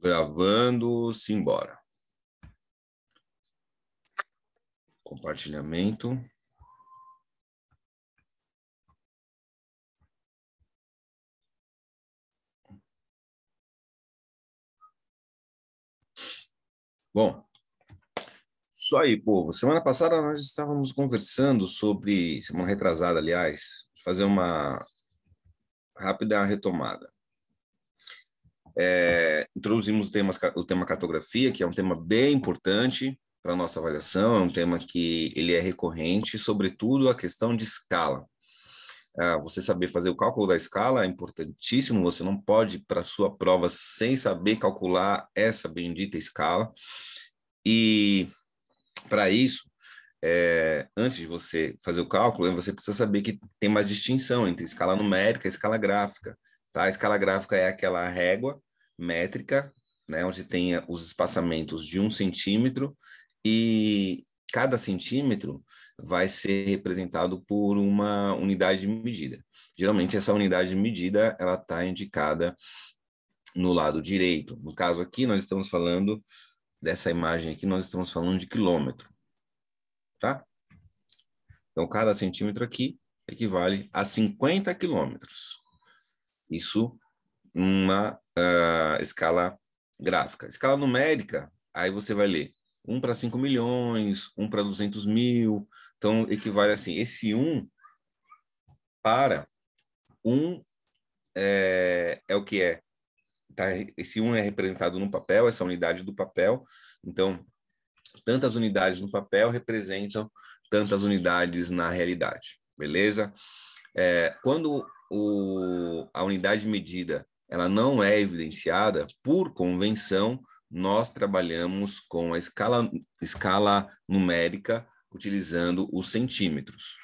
Gravando, simbora. Compartilhamento. Bom, isso aí, povo. Semana passada nós estávamos conversando sobre, semana retrasada, aliás, fazer uma rápida retomada. É, introduzimos o tema, o tema cartografia, que é um tema bem importante para a nossa avaliação, é um tema que ele é recorrente, sobretudo a questão de escala. Ah, você saber fazer o cálculo da escala é importantíssimo, você não pode para sua prova sem saber calcular essa bendita escala. E para isso, é, antes de você fazer o cálculo, você precisa saber que tem uma distinção entre escala numérica e escala gráfica. Tá? A escala gráfica é aquela régua métrica, né, onde tem eh, os espaçamentos de um centímetro e cada centímetro vai ser representado por uma unidade de medida. Geralmente essa unidade de medida ela está indicada no lado direito. No caso aqui nós estamos falando dessa imagem aqui nós estamos falando de quilômetro, tá? Então cada centímetro aqui equivale a 50 quilômetros. Isso uma uh, escala gráfica. Escala numérica, aí você vai ler 1 para 5 milhões, 1 para 200 mil. Então, equivale assim, esse 1 para 1 é, eh, é o que é. Tá? Esse 1 é representado no papel, essa unidade do papel. Então, tantas unidades no papel representam tantas unidades na realidade, beleza? É, quando o, a unidade medida ela não é evidenciada, por convenção, nós trabalhamos com a escala, escala numérica utilizando os centímetros.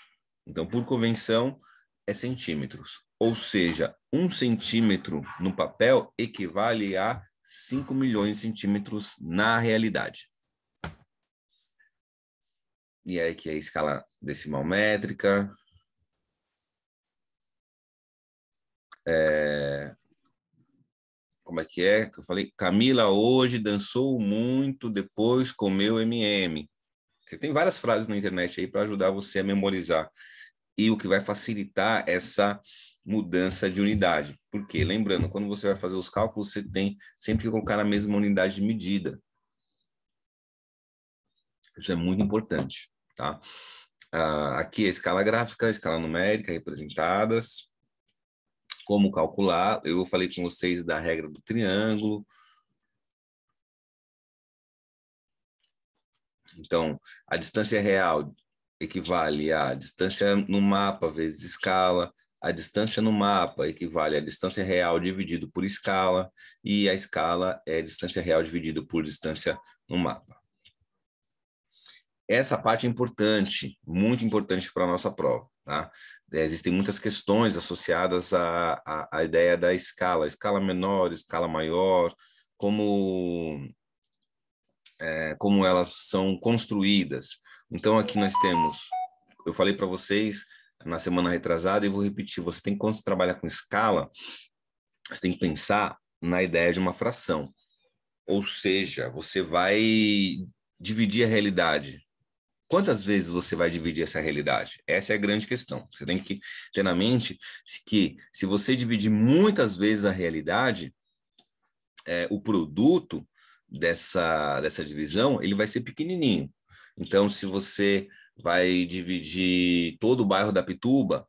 Então, por convenção, é centímetros. Ou seja, um centímetro no papel equivale a 5 milhões de centímetros na realidade. E é aí que é a escala decimal métrica. É, como é que é eu falei? Camila hoje dançou muito, depois comeu MM. Você tem várias frases na internet aí para ajudar você a memorizar e o que vai facilitar essa mudança de unidade. Porque, lembrando, quando você vai fazer os cálculos, você tem sempre que colocar a mesma unidade de medida. Isso é muito importante, tá? Ah, aqui é a escala gráfica, a escala numérica representadas como calcular. Eu falei com vocês da regra do triângulo. Então, a distância real equivale à distância no mapa vezes escala. A distância no mapa equivale à distância real dividido por escala, e a escala é a distância real dividido por distância no mapa. Essa parte é importante, muito importante para a nossa prova. Tá? É, existem muitas questões associadas à, à, à ideia da escala, escala menor, escala maior, como, é, como elas são construídas. Então, aqui nós temos, eu falei para vocês na semana retrasada e vou repetir, você tem quando você trabalha com escala, você tem que pensar na ideia de uma fração. Ou seja, você vai dividir a realidade quantas vezes você vai dividir essa realidade? Essa é a grande questão. Você tem que ter na mente que se você dividir muitas vezes a realidade, é, o produto dessa, dessa divisão ele vai ser pequenininho. Então, se você vai dividir todo o bairro da Pituba,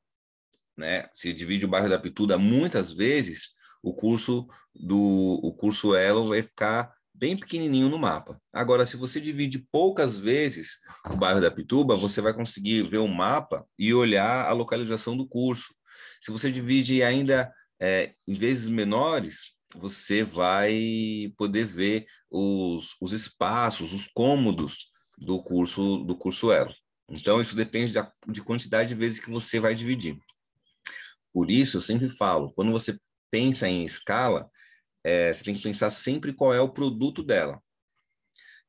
né? Se divide o bairro da Pituba muitas vezes, o curso do o curso Elo vai ficar bem pequenininho no mapa. Agora, se você divide poucas vezes o bairro da Pituba, você vai conseguir ver o mapa e olhar a localização do curso. Se você divide ainda é, em vezes menores, você vai poder ver os, os espaços, os cômodos do curso do curso Elo. Então, isso depende da, de quantidade de vezes que você vai dividir. Por isso, eu sempre falo, quando você pensa em escala, é, você tem que pensar sempre qual é o produto dela.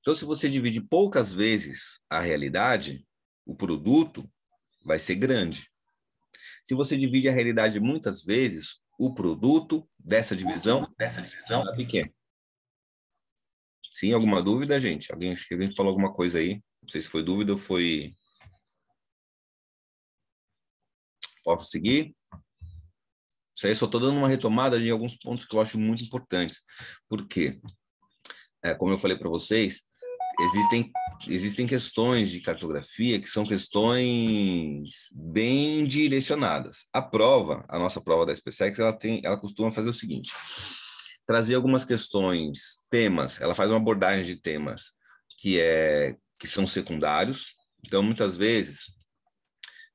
Então, se você divide poucas vezes a realidade, o produto vai ser grande. Se você divide a realidade muitas vezes, o produto dessa divisão, dessa divisão é pequeno. Sim, alguma dúvida, gente? Alguém, acho que alguém falou alguma coisa aí. Não sei se foi dúvida ou foi. Posso seguir? Isso aí só estou dando uma retomada de alguns pontos que eu acho muito importantes. porque é, como eu falei para vocês, existem, existem questões de cartografia que são questões bem direcionadas. A prova, a nossa prova da SpaceX, ela, tem, ela costuma fazer o seguinte: trazer algumas questões, temas, ela faz uma abordagem de temas que, é, que são secundários. Então, muitas vezes,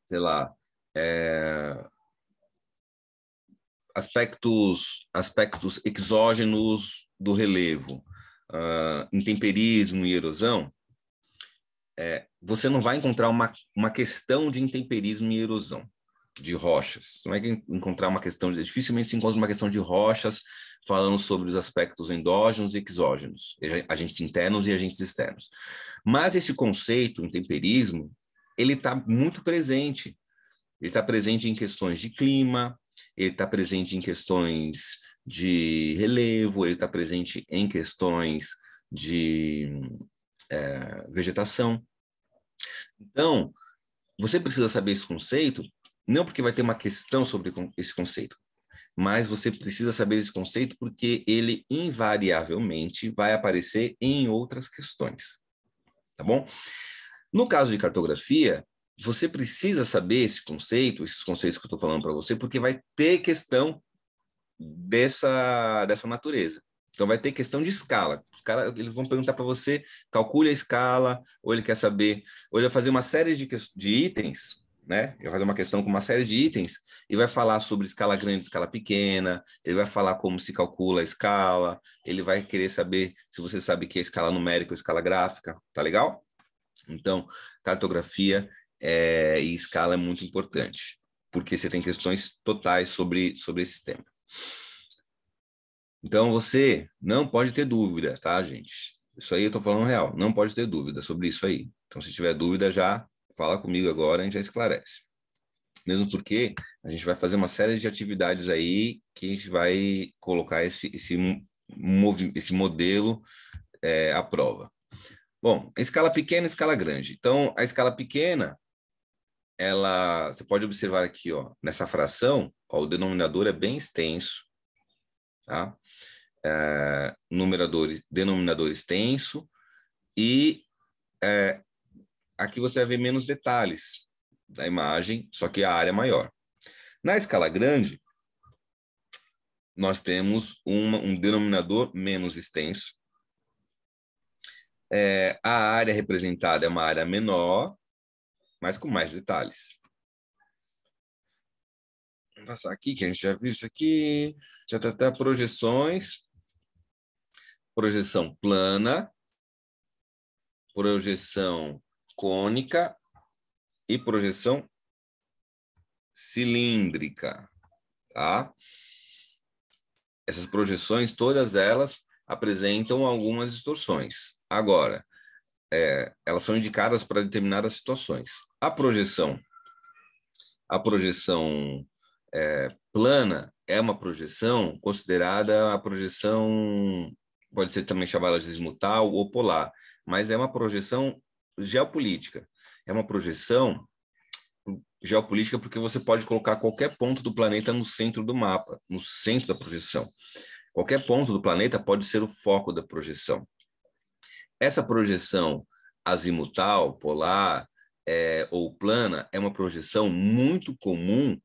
sei lá, é, aspectos, aspectos exógenos do relevo, uh, intemperismo e erosão, é, você não vai encontrar uma, uma questão de intemperismo e erosão de rochas. Você não vai encontrar uma questão, de, dificilmente se encontra uma questão de rochas falando sobre os aspectos endógenos e exógenos, agentes internos e agentes externos. Mas esse conceito, intemperismo, ele está muito presente. Ele está presente em questões de clima, ele está presente em questões de relevo, ele está presente em questões de é, vegetação. Então, você precisa saber esse conceito, não porque vai ter uma questão sobre esse conceito, mas você precisa saber esse conceito porque ele invariavelmente vai aparecer em outras questões. Tá bom? No caso de cartografia, você precisa saber esse conceito, esses conceitos que eu estou falando para você, porque vai ter questão dessa, dessa natureza. Então, vai ter questão de escala. Os cara, eles vão perguntar para você, calcule a escala, ou ele quer saber, ou ele vai fazer uma série de, de itens, né? Ele vai fazer uma questão com uma série de itens e vai falar sobre escala grande, escala pequena, ele vai falar como se calcula a escala, ele vai querer saber se você sabe que é escala numérica ou escala gráfica, tá legal? Então, cartografia é, e escala é muito importante, porque você tem questões totais sobre, sobre esse tema. Então, você não pode ter dúvida, tá, gente? Isso aí eu estou falando real, não pode ter dúvida sobre isso aí. Então, se tiver dúvida, já fala comigo agora, a gente já esclarece. Mesmo porque a gente vai fazer uma série de atividades aí que a gente vai colocar esse, esse, esse modelo é, à prova. Bom, escala pequena escala grande. Então, a escala pequena ela, você pode observar aqui, ó, nessa fração, ó, o denominador é bem extenso, tá? É, numerador, denominador extenso e é, aqui você vai ver menos detalhes da imagem, só que a área é maior. Na escala grande, nós temos uma, um denominador menos extenso. É, a área representada é uma área menor mas com mais detalhes. Vou passar aqui, que a gente já viu isso aqui. Já tem tá até projeções. Projeção plana, projeção cônica e projeção cilíndrica, tá? Essas projeções, todas elas apresentam algumas distorções. Agora, é, elas são indicadas para determinadas situações. A projeção, a projeção é, plana é uma projeção considerada a projeção pode ser também chamada de desmutal ou polar, mas é uma projeção geopolítica. É uma projeção geopolítica porque você pode colocar qualquer ponto do planeta no centro do mapa, no centro da projeção. Qualquer ponto do planeta pode ser o foco da projeção. Essa projeção azimutal, polar é, ou plana é uma projeção muito comum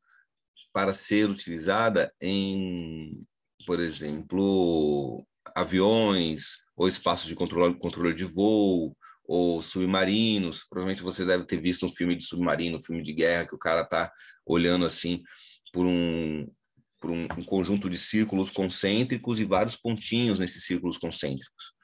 para ser utilizada em, por exemplo, aviões ou espaços de controle, controle de voo ou submarinos. Provavelmente você deve ter visto um filme de submarino, um filme de guerra que o cara está olhando assim por um por um, um conjunto de círculos concêntricos e vários pontinhos nesses círculos concêntricos.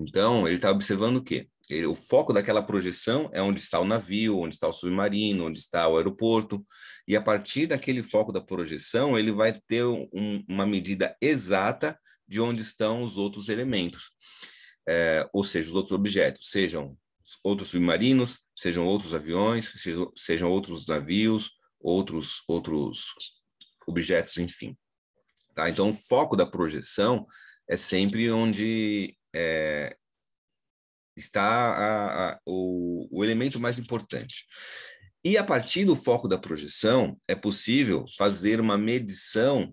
Então, ele está observando o quê? Ele, o foco daquela projeção é onde está o navio, onde está o submarino, onde está o aeroporto, e a partir daquele foco da projeção, ele vai ter um, uma medida exata de onde estão os outros elementos, é, ou seja, os outros objetos, sejam outros submarinos, sejam outros aviões, sejam, sejam outros navios, outros, outros objetos, enfim. Tá? Então, o foco da projeção é sempre onde é, está a, a, o, o elemento mais importante. E a partir do foco da projeção, é possível fazer uma medição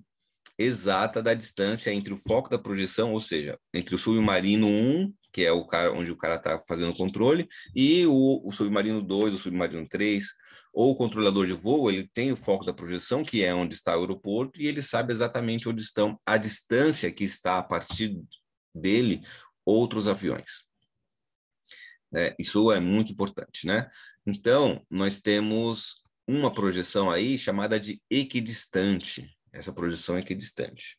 exata da distância entre o foco da projeção, ou seja, entre o submarino 1, que é o cara onde o cara está fazendo o controle, e o, o, submarino 2, o submarino 3, ou o controlador de voo, ele tem o foco da projeção, que é onde está o aeroporto, e ele sabe exatamente onde estão a distância que está a partir dele outros aviões. É, isso é muito importante, né? Então, nós temos uma projeção aí chamada de equidistante. Essa projeção é equidistante.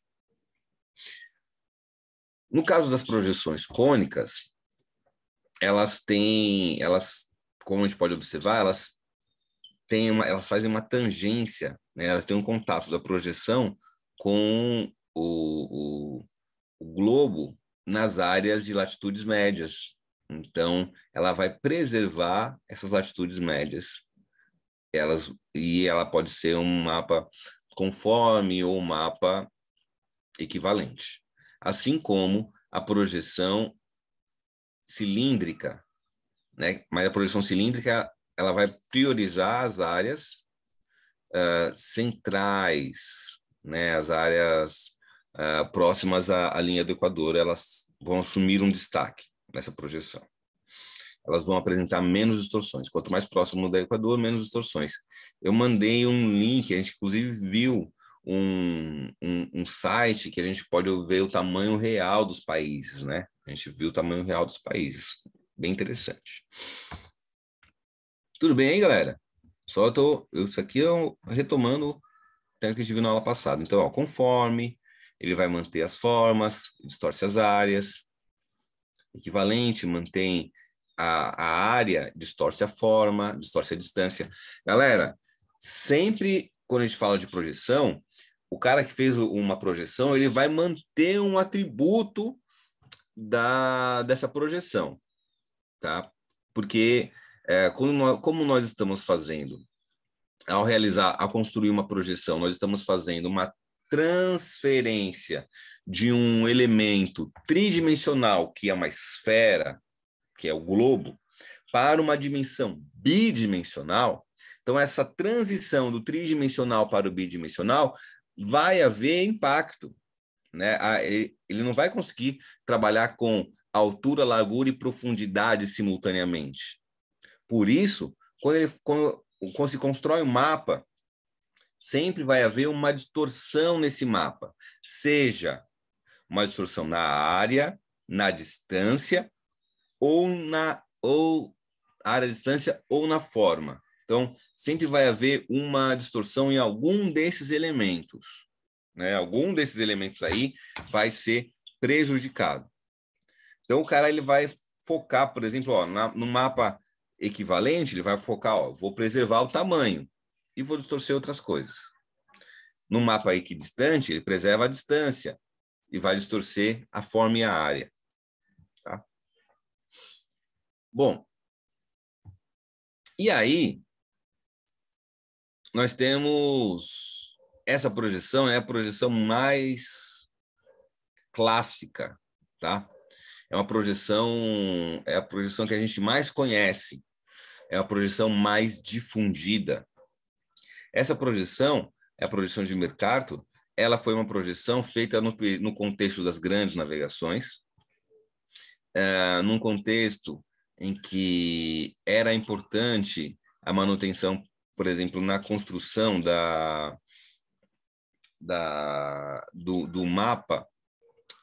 No caso das projeções cônicas, elas têm, elas, como a gente pode observar, elas têm uma, elas fazem uma tangência, né? elas têm um contato da projeção com o, o, o globo nas áreas de latitudes médias. Então, ela vai preservar essas latitudes médias. Elas, e ela pode ser um mapa conforme ou um mapa equivalente. Assim como a projeção cilíndrica, né? mas a projeção cilíndrica ela vai priorizar as áreas uh, centrais, né? as áreas uh, próximas à, à, linha do Equador, elas vão assumir um destaque nessa projeção. Elas vão apresentar menos distorções. Quanto mais próximo do Equador, menos distorções. Eu mandei um link, a gente inclusive viu um, um, um site que a gente pode ver o tamanho real dos países, né? A gente viu o tamanho real dos países. Bem interessante. Tudo bem aí, galera? Só tô, isso aqui eu retomando o que a gente viu na aula passada. Então, ó, conforme, ele vai manter as formas, distorce as áreas. Equivalente mantém a, a área, distorce a forma, distorce a distância. Galera, sempre quando a gente fala de projeção, o cara que fez uma projeção, ele vai manter um atributo da, dessa projeção, tá? Porque é, como, nós, como nós estamos fazendo, ao realizar, ao construir uma projeção, nós estamos fazendo uma transferência de um elemento tridimensional, que é uma esfera, que é o globo, para uma dimensão bidimensional, então essa transição do tridimensional para o bidimensional vai haver impacto. Né? Ele não vai conseguir trabalhar com altura, largura e profundidade simultaneamente. Por isso, quando, ele, quando, quando se constrói um mapa sempre vai haver uma distorção nesse mapa, seja uma distorção na área, na distância ou na ou área distância ou na forma. Então, sempre vai haver uma distorção em algum desses elementos, né? Algum desses elementos aí vai ser prejudicado. Então, o cara ele vai focar, por exemplo, ó, na, no mapa equivalente, ele vai focar, ó, vou preservar o tamanho e vou distorcer outras coisas. no mapa equidistante, é ele preserva a distância e vai distorcer a forma e a área. Tá? Bom, e aí nós temos essa projeção é a projeção mais clássica, tá? É uma projeção é a projeção que a gente mais conhece, é a projeção mais difundida, essa projeção, é a projeção de Mercator, ela foi uma projeção feita no, no contexto das grandes navegações, uh, num contexto em que era importante a manutenção, por exemplo, na construção da, da, do, do mapa,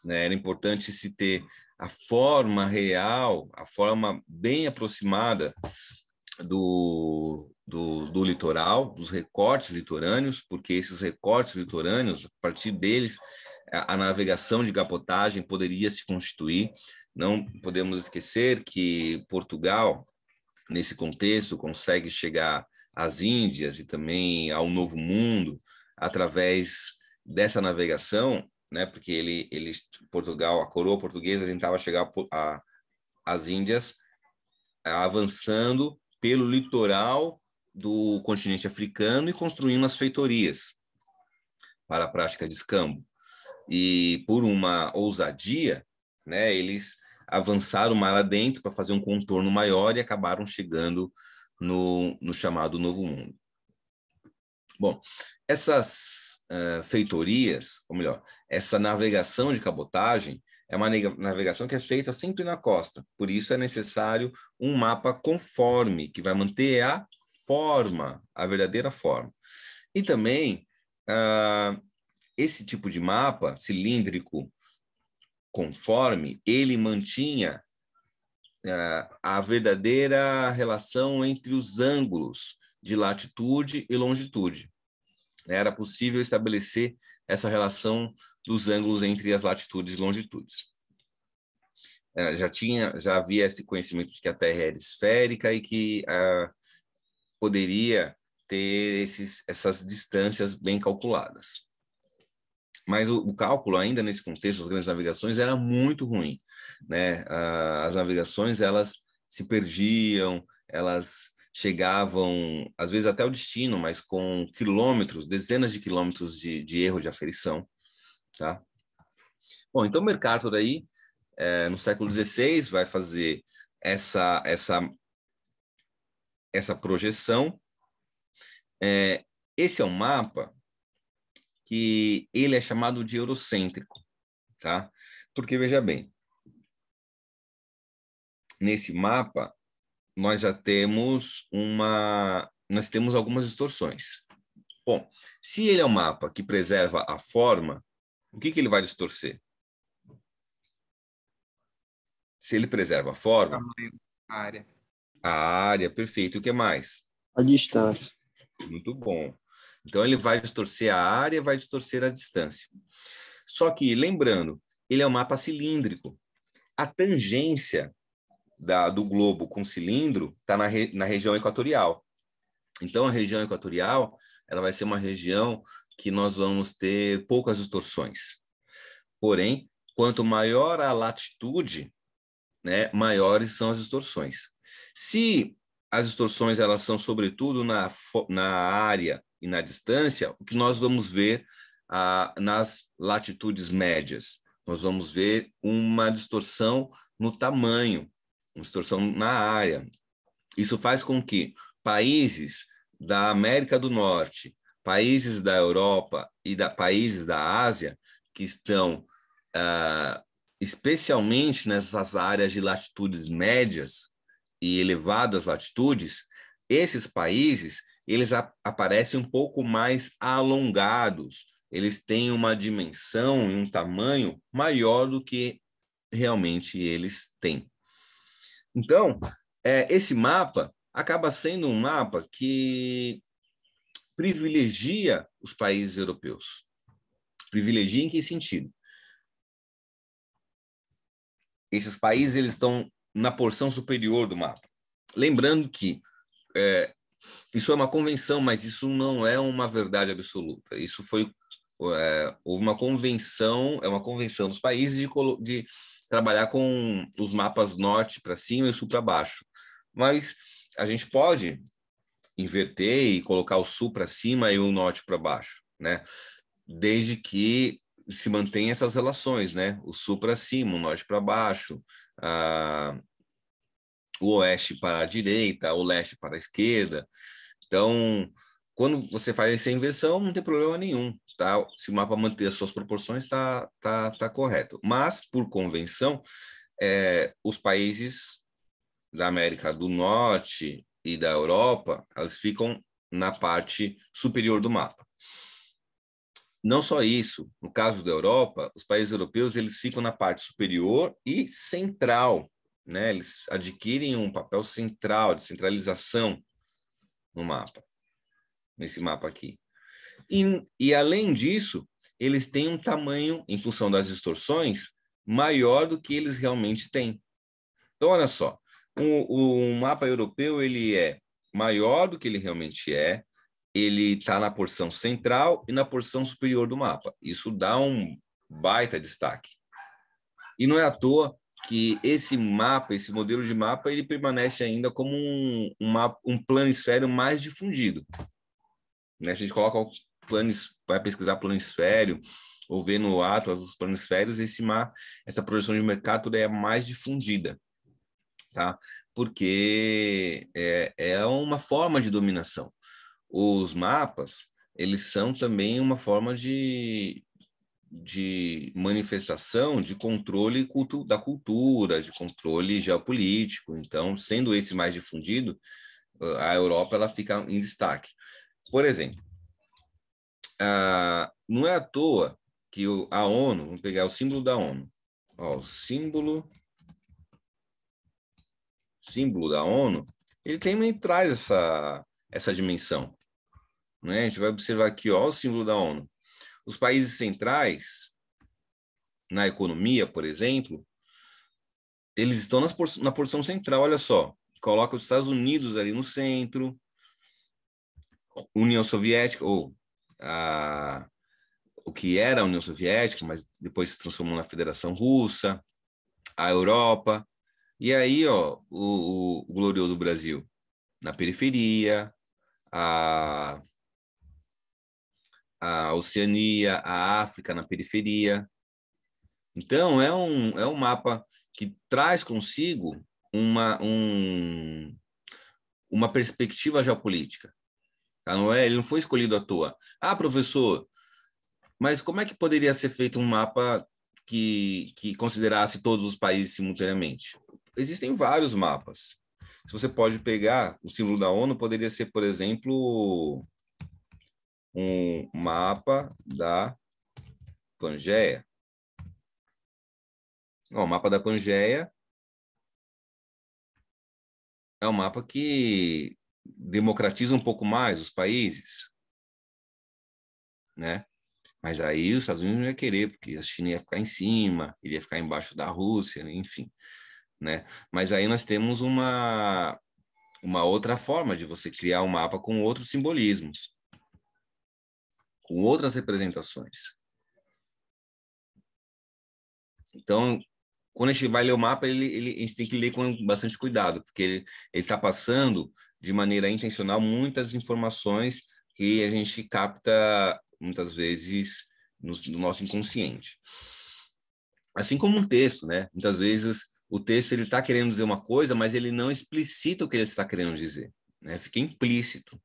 né? era importante se ter a forma real, a forma bem aproximada do, do, do litoral, dos recortes litorâneos, porque esses recortes litorâneos, a partir deles, a, navegação de capotagem poderia se constituir. Não podemos esquecer que Portugal, nesse contexto, consegue chegar às Índias e também ao Novo Mundo através dessa navegação, né? Porque ele, ele Portugal, a coroa portuguesa tentava chegar às Índias avançando pelo litoral do continente africano e construindo as feitorias para a prática de escambo. E por uma ousadia, né, eles avançaram mar adentro para fazer um contorno maior e acabaram chegando no, no chamado Novo Mundo. Bom, essas uh, feitorias, ou melhor, essa navegação de cabotagem é uma navegação que é feita sempre na costa, por isso é necessário um mapa conforme, que vai manter a forma, a verdadeira forma. E também, uh, esse tipo de mapa cilíndrico conforme, ele mantinha uh, a verdadeira relação entre os ângulos de latitude e longitude. Era possível estabelecer essa relação dos ângulos entre as latitudes e longitudes. Ah, já tinha, já havia esse conhecimento de que a Terra era esférica e que uh, poderia ter esses, essas distâncias bem calculadas. Mas o, o, cálculo ainda nesse contexto das grandes navegações era muito ruim, né? Ah, as navegações elas se perdiam, elas chegavam às vezes até o destino, mas com quilômetros, dezenas de quilômetros de, de erro de aferição, tá? Bom, então Mercator aí é, eh, no século XVI vai fazer essa essa essa projeção. É, esse é um mapa que ele é chamado de eurocêntrico, tá? Porque veja bem, nesse mapa nós já temos uma, nós temos algumas distorções. Bom, se ele é um mapa que preserva a forma, o que, que ele vai distorcer? Se ele preserva a forma, a área. A área, perfeito. E o que mais? A distância. Muito bom. Então, ele vai distorcer a área, vai distorcer a distância. Só que, lembrando, ele é um mapa cilíndrico. A tangência da, do globo com cilindro está na, re, na região equatorial. Então, a região equatorial ela vai ser uma região que nós vamos ter poucas distorções. Porém, quanto maior a latitude, né, maiores são as distorções. Se as distorções elas são sobretudo na, na área e na distância, o que nós vamos ver ah, nas latitudes médias? Nós vamos ver uma distorção no tamanho, uma distorção na área. Isso faz com que países da América do Norte, países da Europa e da, países da Ásia, que estão ah, especialmente nessas áreas de latitudes médias, e elevadas latitudes, esses países eles ap aparecem um pouco mais alongados, eles têm uma dimensão e um tamanho maior do que realmente eles têm. Então, é, esse mapa acaba sendo um mapa que privilegia os países europeus. Privilegia em que sentido? Esses países eles estão na porção superior do mapa. Lembrando que é, isso é uma convenção, mas isso não é uma verdade absoluta. Isso foi é, uma convenção, é uma convenção dos países de, de trabalhar com os mapas norte para cima e sul para baixo. Mas a gente pode inverter e colocar o sul para cima e o norte para baixo, né? Desde que se mantenha essas relações, né? O sul para cima, o norte para baixo, a, o oeste para a direita, o leste para a esquerda. Então, quando você faz essa inversão, não tem problema nenhum, tá? Se o mapa manter as suas proporções, tá, tá, tá correto. Mas, por convenção, é, os países da América do Norte e da Europa, elas ficam na parte superior do mapa. Não só isso, no caso da Europa, os países europeus eles ficam na parte superior e central, né? Eles adquirem um papel central de centralização no mapa, nesse mapa aqui. E, e além disso, eles têm um tamanho, em função das distorções, maior do que eles realmente têm. Então, olha só, o, o mapa europeu ele é maior do que ele realmente é, ele está na porção central e na porção superior do mapa. Isso dá um baita destaque. E não é à toa que esse mapa, esse modelo de mapa, ele permanece ainda como um, uma, um planisfério mais difundido. Né? A gente coloca o planis, vai pesquisar planisfério, ou ver no Atlas os planisférios, esse mapa, essa projeção de mercado é mais difundida. Tá? Porque é, é uma forma de dominação os mapas, eles são também uma forma de, de manifestação de controle cultu da cultura, de controle geopolítico. Então, sendo esse mais difundido, a Europa ela fica em destaque. Por exemplo, não é à toa que o, a ONU, vamos pegar o símbolo da ONU, ó, o símbolo símbolo da ONU, ele também traz essa, essa dimensão. Né? A gente vai observar aqui ó, o símbolo da ONU. Os países centrais, na economia, por exemplo, eles estão nas por, na porção central, olha só. Coloca os Estados Unidos ali no centro, União Soviética, ou a, o que era a União Soviética, mas depois se transformou na Federação Russa, a Europa, e aí, ó, o, o, o glorioso Brasil na periferia, a, a Oceania, a África na periferia. Então, é um, é um mapa que traz consigo uma, um, uma perspectiva geopolítica. Tá? Não é, ele não foi escolhido à toa. Ah, professor, mas como é que poderia ser feito um mapa que, que considerasse todos os países simultaneamente? Existem vários mapas. Se você pode pegar, o símbolo da ONU poderia ser, por exemplo, um mapa da Pangeia. O mapa da Pangeia é um mapa que democratiza um pouco mais os países, né? Mas aí os Estados Unidos não ia querer, porque a China ia ficar em cima, iria ficar embaixo da Rússia, enfim, né? Mas aí nós temos uma uma outra forma de você criar um mapa com outros simbolismos, com outras representações. Então, quando a gente vai ler o mapa, ele, ele, a gente tem que ler com bastante cuidado, porque ele está passando de maneira intencional muitas informações que a gente capta muitas vezes no, no nosso inconsciente. Assim como um texto, né? Muitas vezes o texto ele está querendo dizer uma coisa, mas ele não explicita o que ele está querendo dizer, né? Fica implícito.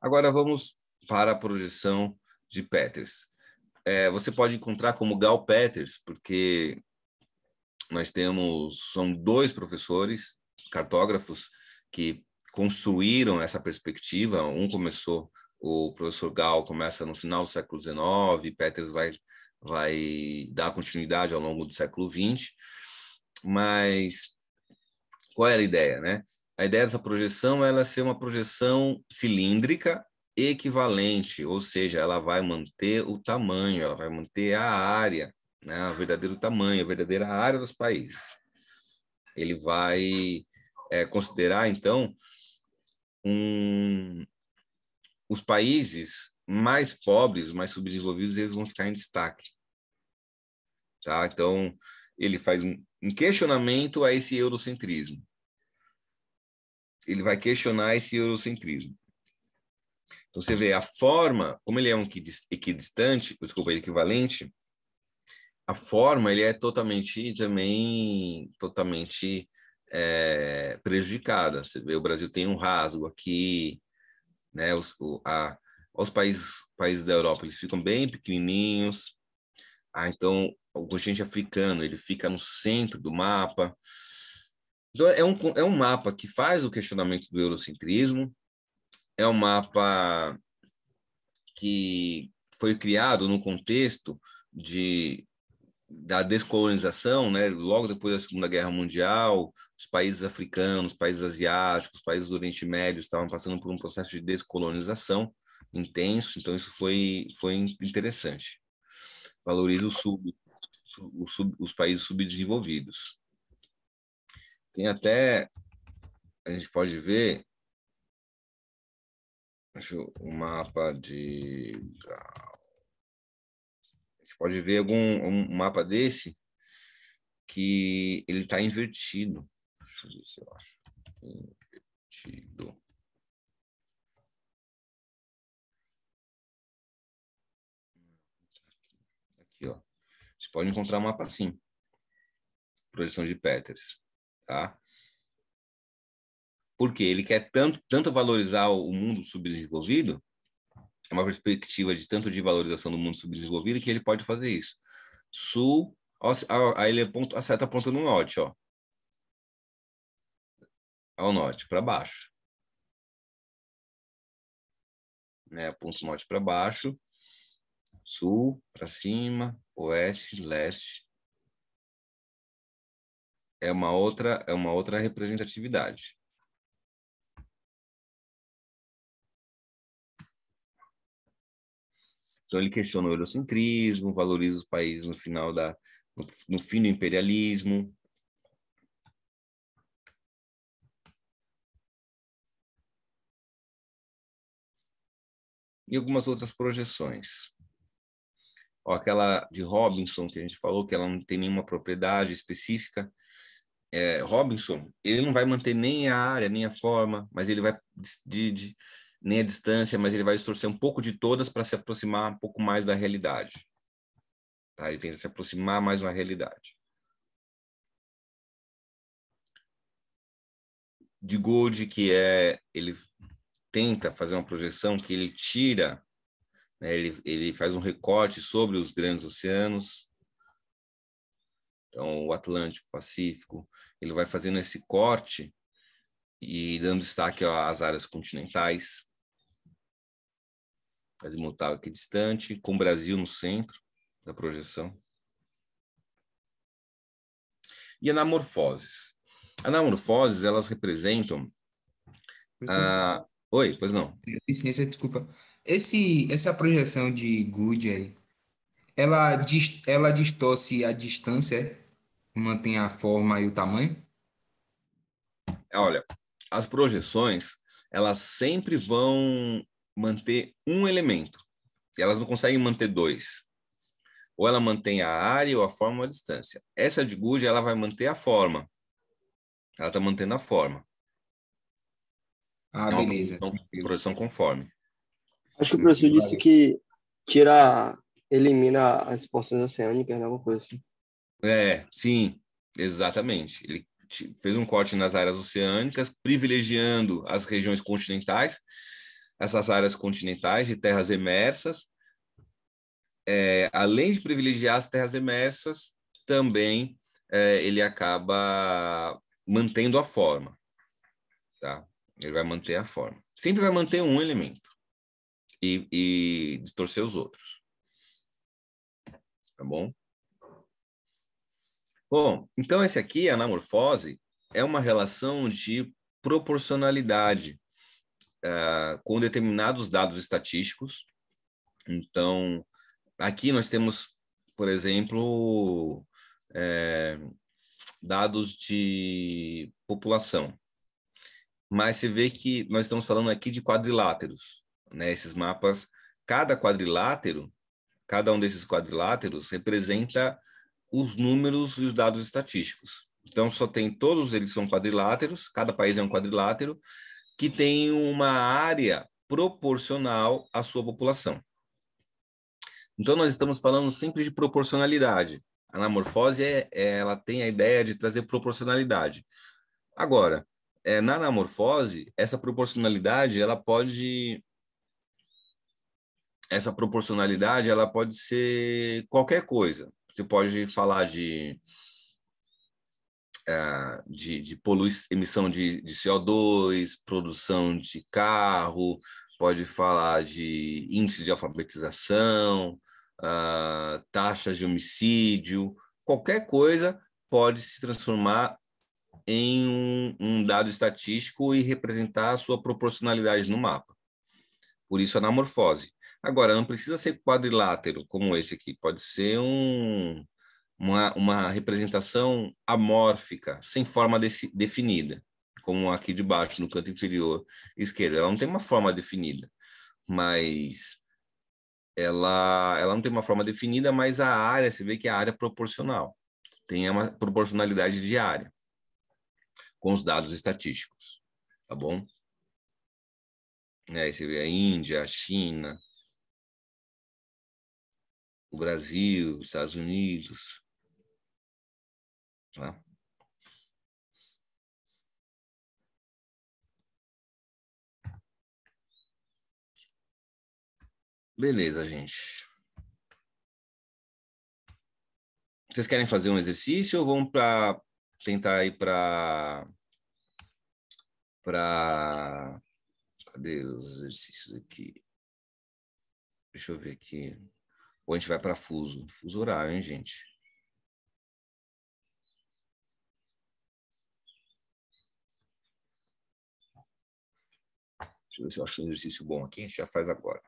Agora vamos para a projeção de Peters. É, você pode encontrar como Gal Peters, porque nós temos, são dois professores, cartógrafos, que construíram essa perspectiva. Um começou, o professor Gal começa no final do século XIX, Peters vai, vai dar continuidade ao longo do século XX, mas qual era a ideia, né? a ideia dessa projeção ela é ser uma projeção cilíndrica equivalente, ou seja, ela vai manter o tamanho, ela vai manter a área, né, o verdadeiro tamanho, a verdadeira área dos países. Ele vai é, considerar, então, um, os países mais pobres, mais subdesenvolvidos, eles vão ficar em destaque. Tá? Então, ele faz um questionamento a esse eurocentrismo ele vai questionar esse eurocentrismo. Então você vê a forma, como ele é um equidistante, desculpa, equivalente, a forma ele é totalmente também totalmente é, prejudicada. Você vê o Brasil tem um rasgo aqui, né? Os, o, a, os países países da Europa eles ficam bem pequenininhos. Ah, então o continente africano ele fica no centro do mapa. Então, é um, é um mapa que faz o questionamento do eurocentrismo, é um mapa que foi criado no contexto de da descolonização, né? logo depois da Segunda Guerra Mundial, os países africanos, os países asiáticos, os países do Oriente Médio estavam passando por um processo de descolonização intenso, então isso foi, foi interessante. Valoriza o sub, o sub, os países subdesenvolvidos. Tem até, a gente pode ver, o um mapa de. A gente pode ver algum um mapa desse que ele está invertido. Deixa eu ver se eu acho. Invertido. Aqui, ó. Você pode encontrar um mapa assim. Projeção de Peters tá? Porque ele quer tanto, tanto valorizar o mundo subdesenvolvido, é uma perspectiva de tanto de valorização do mundo subdesenvolvido que ele pode fazer isso. Sul, ó, aí ele aponta, a seta aponta no norte, ó. Ao norte, para baixo. Né, aponta o norte para baixo, sul para cima, oeste, leste, é uma outra é uma outra representatividade. Então ele questiona o eurocentrismo, valoriza os países no final da no, fim do imperialismo. E algumas outras projeções. Ó, aquela de Robinson que a gente falou que ela não tem nenhuma propriedade específica, é, Robinson, ele não vai manter nem a área, nem a forma, mas ele vai de, de nem a distância, mas ele vai distorcer um pouco de todas para se aproximar um pouco mais da realidade. Tá? Ele tenta se aproximar mais da realidade. De Gold, que é ele tenta fazer uma projeção que ele tira, né, ele, ele faz um recorte sobre os grandes oceanos, então o Atlântico, Pacífico, ele vai fazendo esse corte e dando destaque ó, às áreas continentais, as azimutal aqui distante, com o Brasil no centro da projeção. E anamorfoses. Anamorfoses, elas representam... Ah... Oi, pois não. Licença, desculpa. Esse, essa projeção de Goodyear, ela, ela distorce a distância é? mantém a forma e o tamanho? É, olha, as projeções, elas sempre vão manter um elemento. E elas não conseguem manter dois. Ou ela mantém a área, ou a forma, ou a distância. Essa de Guja, ela vai manter a forma. Ela está mantendo a forma. Ah, é beleza. Projeção, projeção conforme. Acho que o professor disse que tira, elimina as porções oceânicas, né, alguma coisa assim. É, sim, exatamente. Ele fez um corte nas áreas oceânicas, privilegiando as regiões continentais, essas áreas continentais de terras emersas. É, além de privilegiar as terras emersas, também é, ele acaba mantendo a forma. Tá? Ele vai manter a forma. Sempre vai manter um elemento e, e distorcer os outros. Tá bom? Bom, então esse aqui, a anamorfose, é uma relação de proporcionalidade uh, com determinados dados estatísticos. Então, aqui nós temos, por exemplo, é, dados de população. Mas se vê que nós estamos falando aqui de quadriláteros, né? Esses mapas, cada quadrilátero, cada um desses quadriláteros representa os números e os dados estatísticos. Então, só tem todos eles são quadriláteros, cada país é um quadrilátero, que tem uma área proporcional à sua população. Então, nós estamos falando sempre de proporcionalidade. A anamorfose é, é ela tem a ideia de trazer proporcionalidade. Agora, é, na anamorfose, essa proporcionalidade ela pode essa proporcionalidade ela pode ser qualquer coisa você pode falar de, é, de, de emissão de, de CO2, produção de carro, pode falar de índice de alfabetização, uh, ah, taxas de homicídio, qualquer coisa pode se transformar em um, um, dado estatístico e representar a sua proporcionalidade no mapa. Por isso a anamorfose. Agora, não precisa ser quadrilátero como esse aqui, pode ser um, uma, uma representação amórfica, sem forma definida, como aqui de baixo, no canto inferior esquerdo. Ela não tem uma forma definida, mas ela, ela não tem uma forma definida, mas a área, você vê que é a área proporcional, tem uma proporcionalidade de área com os dados estatísticos, tá bom? É, você vê a Índia, a China, o Brasil, os Estados Unidos. Tá? Beleza, gente. Vocês querem fazer um exercício ou vamos para tentar ir para para cadê os exercícios aqui? Deixa eu ver aqui. Ou a gente vai para fuso? Fuso horário, hein, gente? Deixa eu ver se eu acho um exercício bom aqui, a gente já faz agora.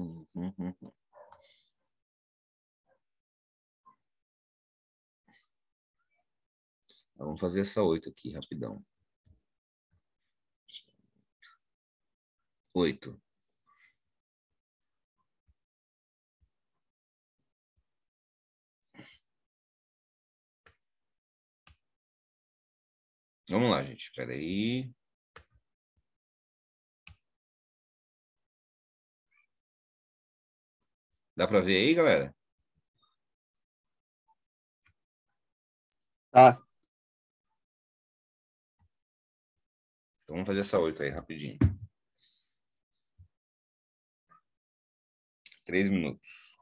Uhum, uhum, uhum. Vamos fazer essa oito aqui, rapidão. Oito. Vamos lá, gente. Espera aí. Dá para ver aí, galera? Tá. Ah. Então vamos fazer essa oito aí rapidinho. Três minutos.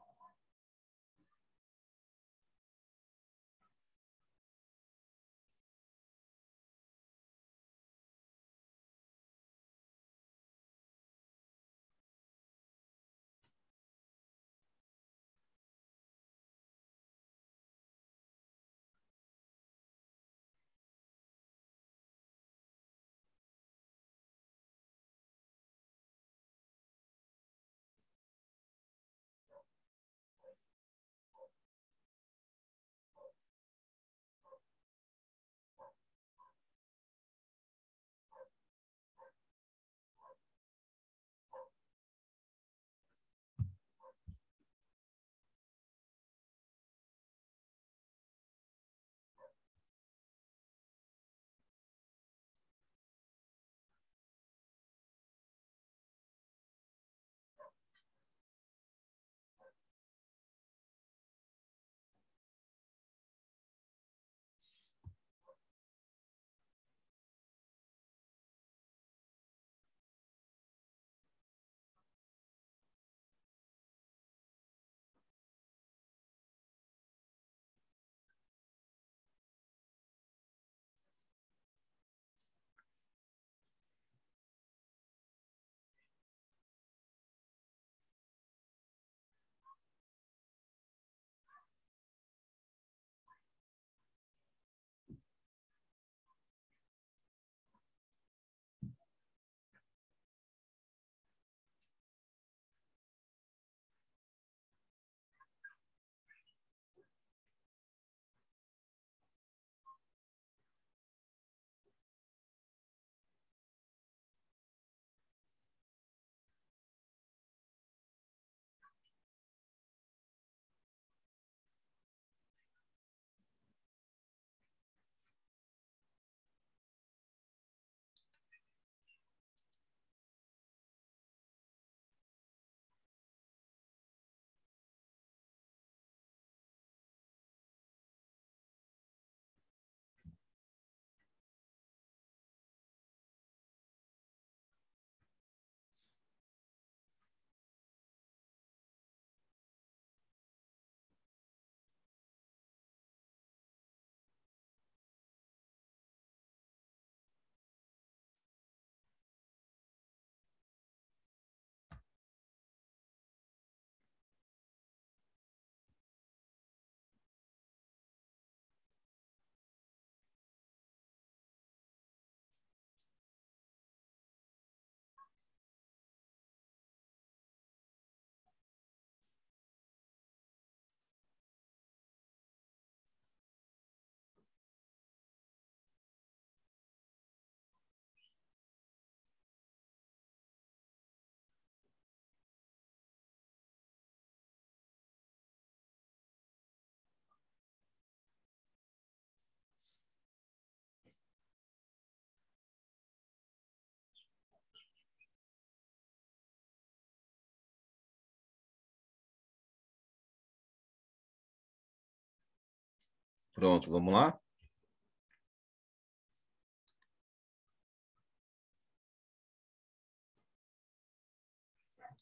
Pronto, vamos lá?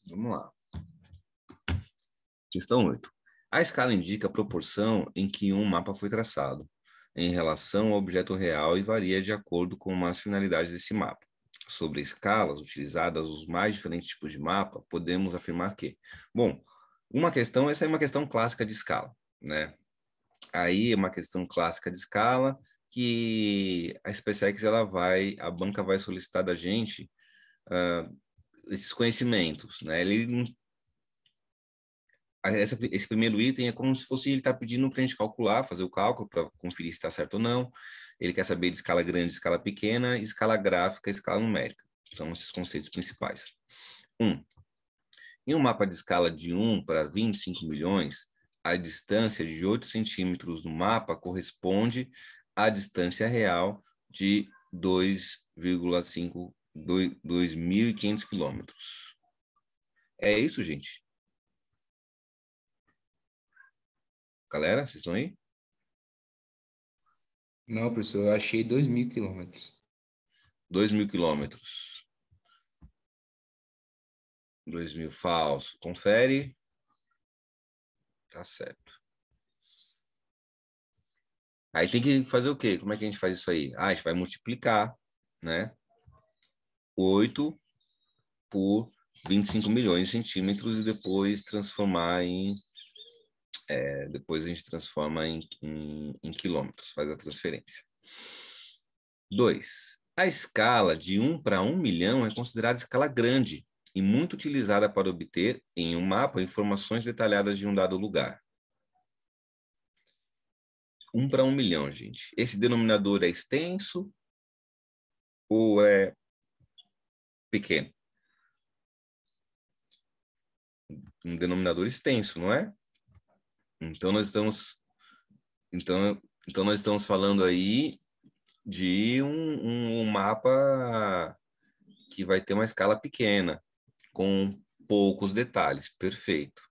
Vamos lá. Questão 8. A escala indica a proporção em que um mapa foi traçado em relação ao objeto real e varia de acordo com as finalidades desse mapa. Sobre escalas utilizadas os mais diferentes tipos de mapa, podemos afirmar que, bom, uma questão, essa é uma questão clássica de escala, né? aí é uma questão clássica de escala que a SpaceX ela vai, a banca vai solicitar da gente uh, esses conhecimentos, né? Ele essa, esse primeiro item é como se fosse ele está pedindo para a gente calcular, fazer o cálculo para conferir se está certo ou não. Ele quer saber de escala grande, escala pequena, escala gráfica, escala numérica. São esses conceitos principais. Um, em um mapa de escala de 1 para 25 milhões, a distância de 8 centímetros no mapa corresponde à distância real de 2,5 2.500 quilômetros. É isso, gente? Galera, vocês estão aí? Não, professor, eu achei 2.000 quilômetros. 2.000 quilômetros. 2.000, falso. Confere. Tá certo. Aí tem que fazer o quê? Como é que a gente faz isso aí? Ah, a gente vai multiplicar, né? 8 por 25 milhões de centímetros e depois transformar em. É, depois a gente transforma em, em, em quilômetros, faz a transferência. 2. A escala de 1 para 1 milhão é considerada escala grande, e muito utilizada para obter, em um mapa, informações detalhadas de um dado lugar. Um para um milhão, gente. Esse denominador é extenso ou é pequeno? Um denominador extenso, não é? Então nós estamos, então, então nós estamos falando aí de um, um, um mapa que vai ter uma escala pequena com poucos detalhes. Perfeito.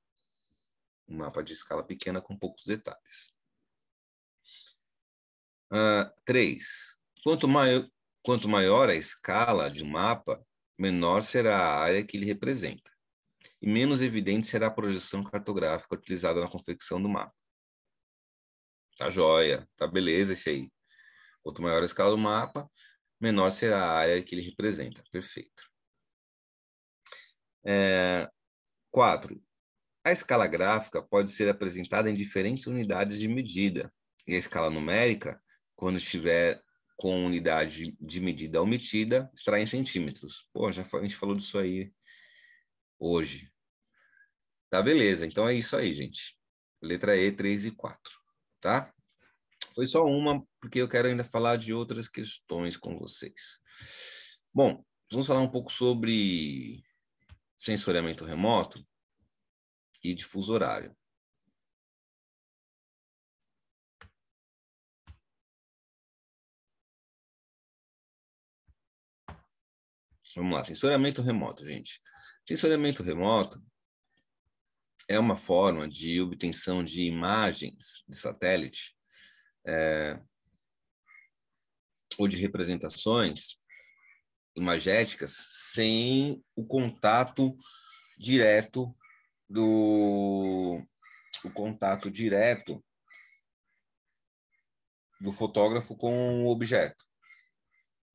Um mapa de escala pequena com poucos detalhes. Uh, três. Quanto maior, quanto maior a escala de um mapa, menor será a área que ele representa, e menos evidente será a projeção cartográfica utilizada na confecção do mapa. Tá joia, tá beleza esse aí. Quanto maior a escala do mapa, menor será a área que ele representa. Perfeito. É, quatro, a escala gráfica pode ser apresentada em diferentes unidades de medida, e a escala numérica, quando estiver com unidade de medida omitida, estará em centímetros. Pô, já a gente falou disso aí hoje. Tá, beleza. Então é isso aí, gente. Letra E, 3 e 4, tá? Foi só uma, porque eu quero ainda falar de outras questões com vocês. Bom, vamos falar um pouco sobre sensoriamento remoto e difuso horário. Vamos lá, sensoriamento remoto, gente. Sensoriamento remoto é uma forma de obtenção de imagens de satélite é, ou de representações imagéticas sem o contato direto do o contato direto do fotógrafo com o objeto.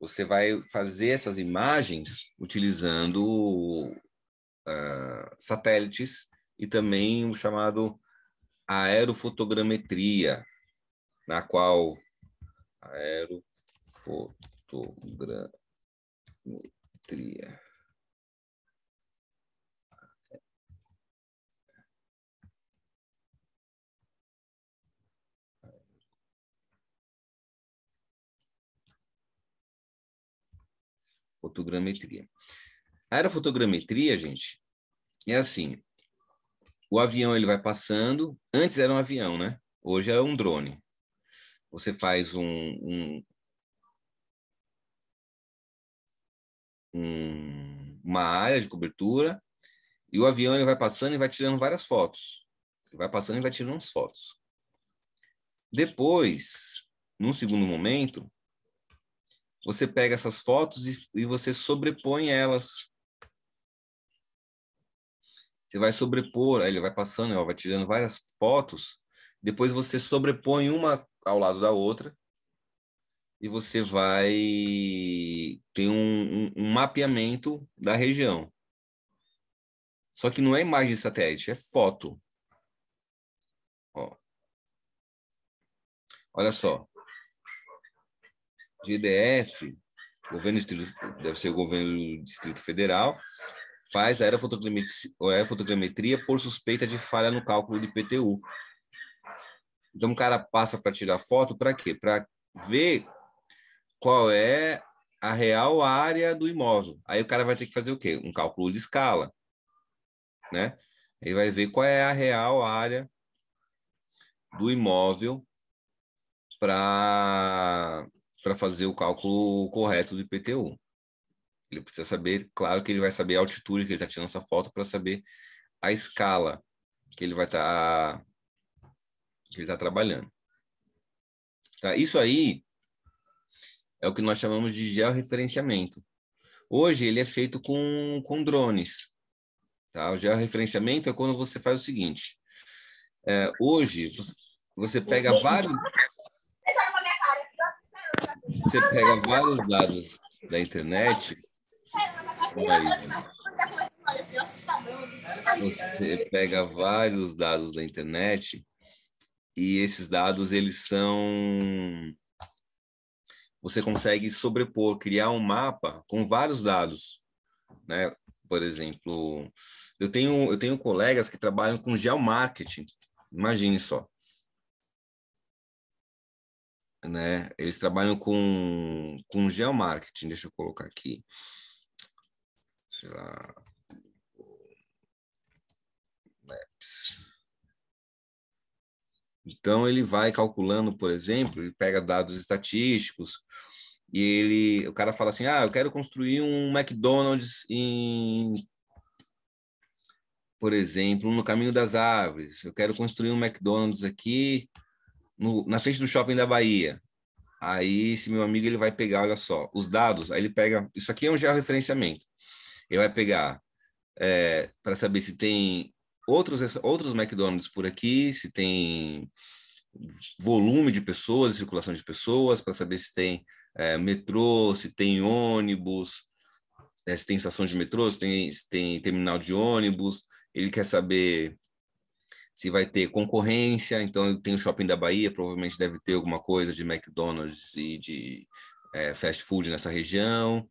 Você vai fazer essas imagens utilizando uh, satélites e também o chamado aerofotogrametria, na qual aerofotogrametria Fotogrametria. A aerofotogrametria, gente, é assim. O avião ele vai passando. Antes era um avião, né? Hoje é um drone. Você faz um, um um, uma área de cobertura e o avião ele vai passando e vai tirando várias fotos. Ele vai passando e vai tirando as fotos. Depois, num segundo momento, você pega essas fotos e, e você sobrepõe elas. Você vai sobrepor, aí ele vai passando, ó, vai tirando várias fotos. Depois você sobrepõe uma ao lado da outra e você vai ter um, um, um mapeamento da região. Só que não é imagem de satélite, é foto. Ó. Olha só. GDF, governo distrito, deve ser o governo do Distrito Federal, faz aerofotogrametria por suspeita de falha no cálculo de PTU. Então, um cara passa para tirar foto para quê? Para ver qual é a real área do imóvel. Aí o cara vai ter que fazer o quê? Um cálculo de escala, né? Ele vai ver qual é a real área do imóvel para para fazer o cálculo correto do IPTU. Ele precisa saber, claro que ele vai saber a altitude que ele está tirando essa foto para saber a escala que ele vai estar tá, que ele está trabalhando. Tá? Isso aí é o que nós chamamos de georreferenciamento. Hoje ele é feito com, com drones. Tá? O georreferenciamento é quando você faz o seguinte: é, hoje você pega vários. Você pega vários dados da internet. É você pega vários dados da internet e esses dados eles são você consegue sobrepor, criar um mapa com vários dados, né? Por exemplo, eu tenho eu tenho colegas que trabalham com geomarketing. Imagine só. Né? Eles trabalham com com geomarketing, deixa eu colocar aqui. Sei lá. Maps. Então, ele vai calculando, por exemplo, ele pega dados estatísticos e ele, o cara fala assim: ah, eu quero construir um McDonald's em. Por exemplo, no Caminho das Árvores, eu quero construir um McDonald's aqui no, na frente do shopping da Bahia. Aí, esse meu amigo ele vai pegar, olha só, os dados. Aí ele pega, isso aqui é um georreferenciamento. Ele vai pegar é, eh, para saber se tem outros, outros McDonald's por aqui, se tem volume de pessoas, circulação de pessoas, para saber se tem é, metrô, se tem ônibus, é, se tem estação de metrô, se tem, se tem terminal de ônibus. Ele quer saber se vai ter concorrência. Então, tem o Shopping da Bahia, provavelmente deve ter alguma coisa de McDonald's e de é, fast food nessa região.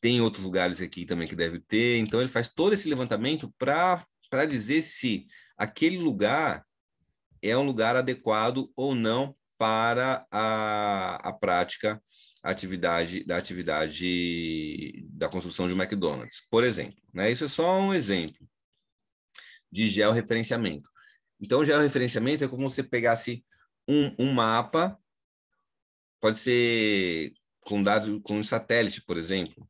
Tem outros lugares aqui também que deve ter. Então, ele faz todo esse levantamento para para dizer se aquele lugar é um lugar adequado ou não para a, a prática atividade, da atividade da construção de um McDonald's, por exemplo. Né? Isso é só um exemplo de georreferenciamento. Então, o georreferenciamento é como você pegasse um, um mapa, pode ser com dados com um satélite, por exemplo.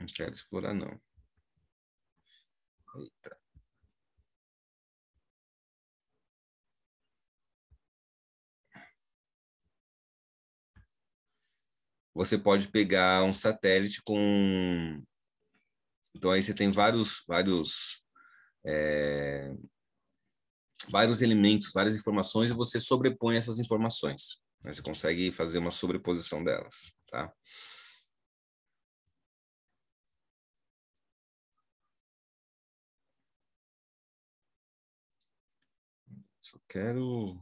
Não quero explorar, não. Eita. Você pode pegar um satélite com. Então, aí você tem vários, vários, é... vários elementos, várias informações, e você sobrepõe essas informações. Né? Você consegue fazer uma sobreposição delas. Tá? quero.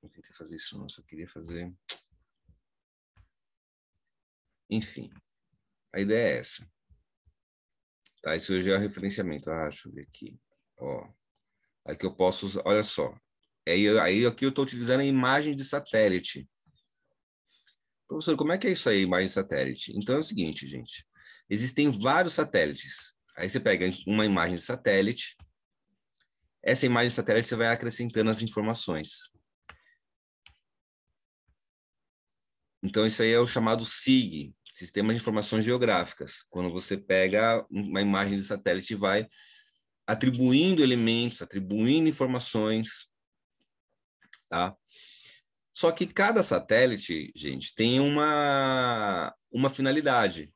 Não tentei fazer isso, não, só queria fazer. Enfim, a ideia é essa. Tá, isso hoje é o referenciamento. Ah, deixa eu ver aqui. Ó, aqui eu posso usar, olha só. Aí, aí aqui eu estou utilizando a imagem de satélite. Professor, como é que é isso aí, imagem de satélite? Então é o seguinte, gente. Existem vários satélites. Aí você pega uma imagem de satélite, essa imagem de satélite você vai acrescentando as informações. Então, isso aí é o chamado SIG, Sistema de Informações Geográficas, quando você pega uma imagem de satélite e vai atribuindo elementos, atribuindo informações, tá? Só que cada satélite, gente, tem uma, uma finalidade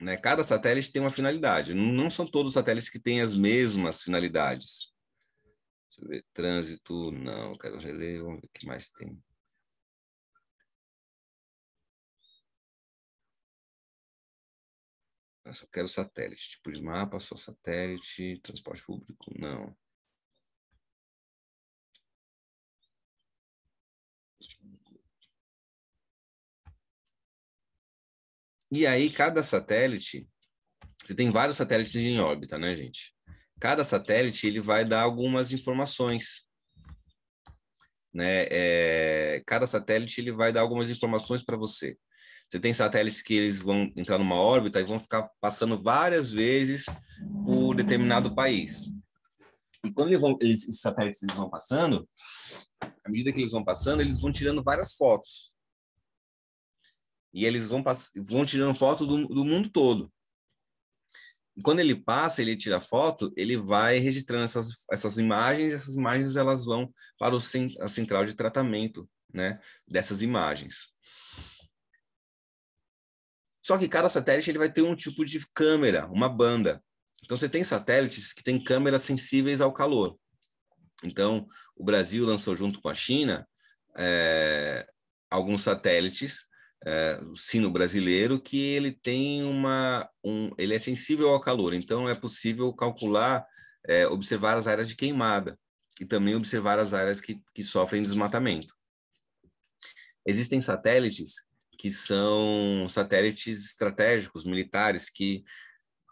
né, cada satélite tem uma finalidade. Não são todos os satélites que têm as mesmas finalidades. Deixa eu ver. Trânsito, não. Quero reler. Vamos ver o que mais tem. Eu só quero satélite. Tipo de mapa, só satélite. Transporte público, não. E aí, cada satélite, você tem vários satélites em órbita, né, gente? Cada satélite ele vai dar algumas informações. Né? É, cada satélite ele vai dar algumas informações para você. Você tem satélites que eles vão entrar numa órbita e vão ficar passando várias vezes por determinado país. E quando eles vão, esses satélites eles vão passando, à medida que eles vão passando, eles vão tirando várias fotos. E eles vão, vão tirando foto do, do mundo todo. E quando ele passa, ele tira foto, ele vai registrando essas, essas imagens, e essas imagens elas vão para o, a central de tratamento né, dessas imagens. Só que cada satélite ele vai ter um tipo de câmera, uma banda. Então você tem satélites que têm câmeras sensíveis ao calor. Então o Brasil lançou junto com a China é, alguns satélites eh, o sino brasileiro que ele tem uma um, ele é sensível ao calor então é possível calcular é, observar as áreas de queimada e também observar as áreas que, que sofrem desmatamento existem satélites que são satélites estratégicos militares que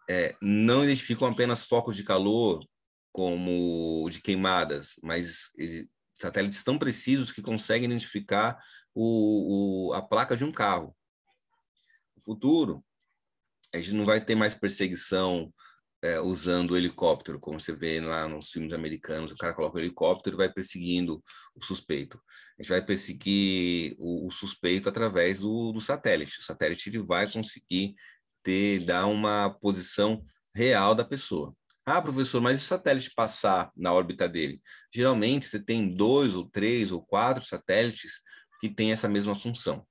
é, não identificam apenas focos de calor como de queimadas mas satélites tão precisos que conseguem identificar o, o, a placa de um carro. No futuro, a gente não vai ter mais perseguição é, usando o helicóptero, como você vê lá nos filmes americanos, o cara coloca o helicóptero e vai perseguindo o suspeito. A gente vai perseguir o, o suspeito através do, do, satélite. O satélite ele vai conseguir ter, dar uma posição real da pessoa. Ah, professor, mas e o satélite passar na órbita dele? Geralmente você tem dois ou três ou quatro satélites que têm essa mesma função.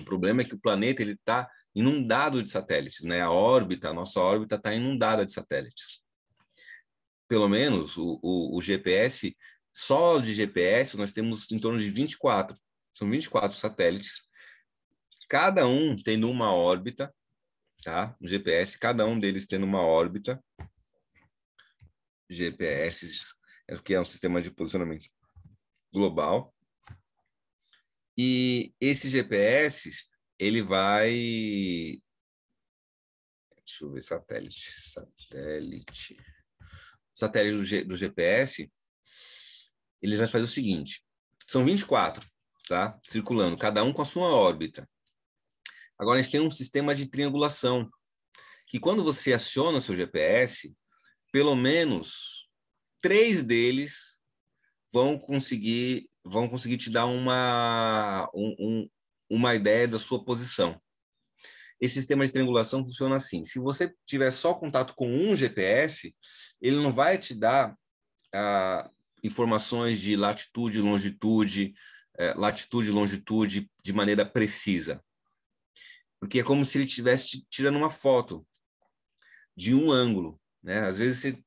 O problema é que o planeta ele está inundado de satélites, né? A órbita, a nossa órbita está inundada de satélites. Pelo menos o, o, o GPS, só de GPS nós temos em torno de 24. São 24 satélites, cada um tendo uma órbita, tá? O GPS, cada um deles tendo uma órbita GPS, é que é um sistema de posicionamento global. E esse GPS, ele vai. Deixa eu ver, satélite. Satélite. satélite do, G, do GPS, ele vai fazer o seguinte: são 24, tá? Circulando, cada um com a sua órbita. Agora a gente tem um sistema de triangulação, que quando você aciona o seu GPS, pelo menos três deles vão conseguir vão conseguir te dar uma um, um, uma ideia da sua posição. Esse sistema de triangulação funciona assim: se você tiver só contato com um GPS, ele não vai te dar ah, informações de latitude, longitude, eh, latitude, longitude de maneira precisa, porque é como se ele estivesse tirando uma foto de um ângulo. Né? Às vezes você,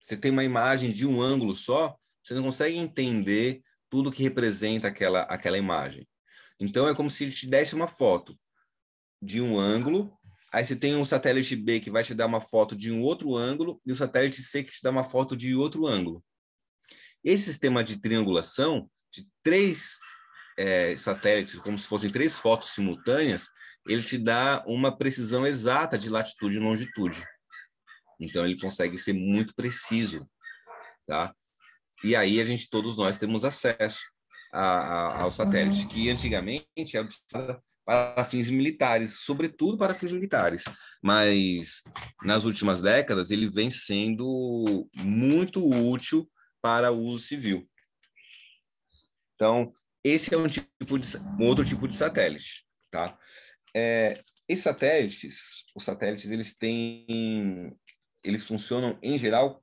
você tem uma imagem de um ângulo só, você não consegue entender tudo que representa aquela, aquela imagem. Então é como se te desse uma foto de um ângulo, aí você tem um satélite B que vai te dar uma foto de um outro ângulo e o satélite C que te dá uma foto de outro ângulo. Esse sistema de triangulação de três é, satélites, como se fossem três fotos simultâneas, ele te dá uma precisão exata de latitude e longitude. Então ele consegue ser muito preciso, tá? E aí a gente, todos nós temos acesso a, a, satélites, que antigamente é era para fins militares, sobretudo para fins militares. Mas nas últimas décadas ele vem sendo muito útil para uso civil. Então, esse é um tipo de um outro tipo de satélite, tá? É, esses satélites, os satélites eles têm eles funcionam, em geral,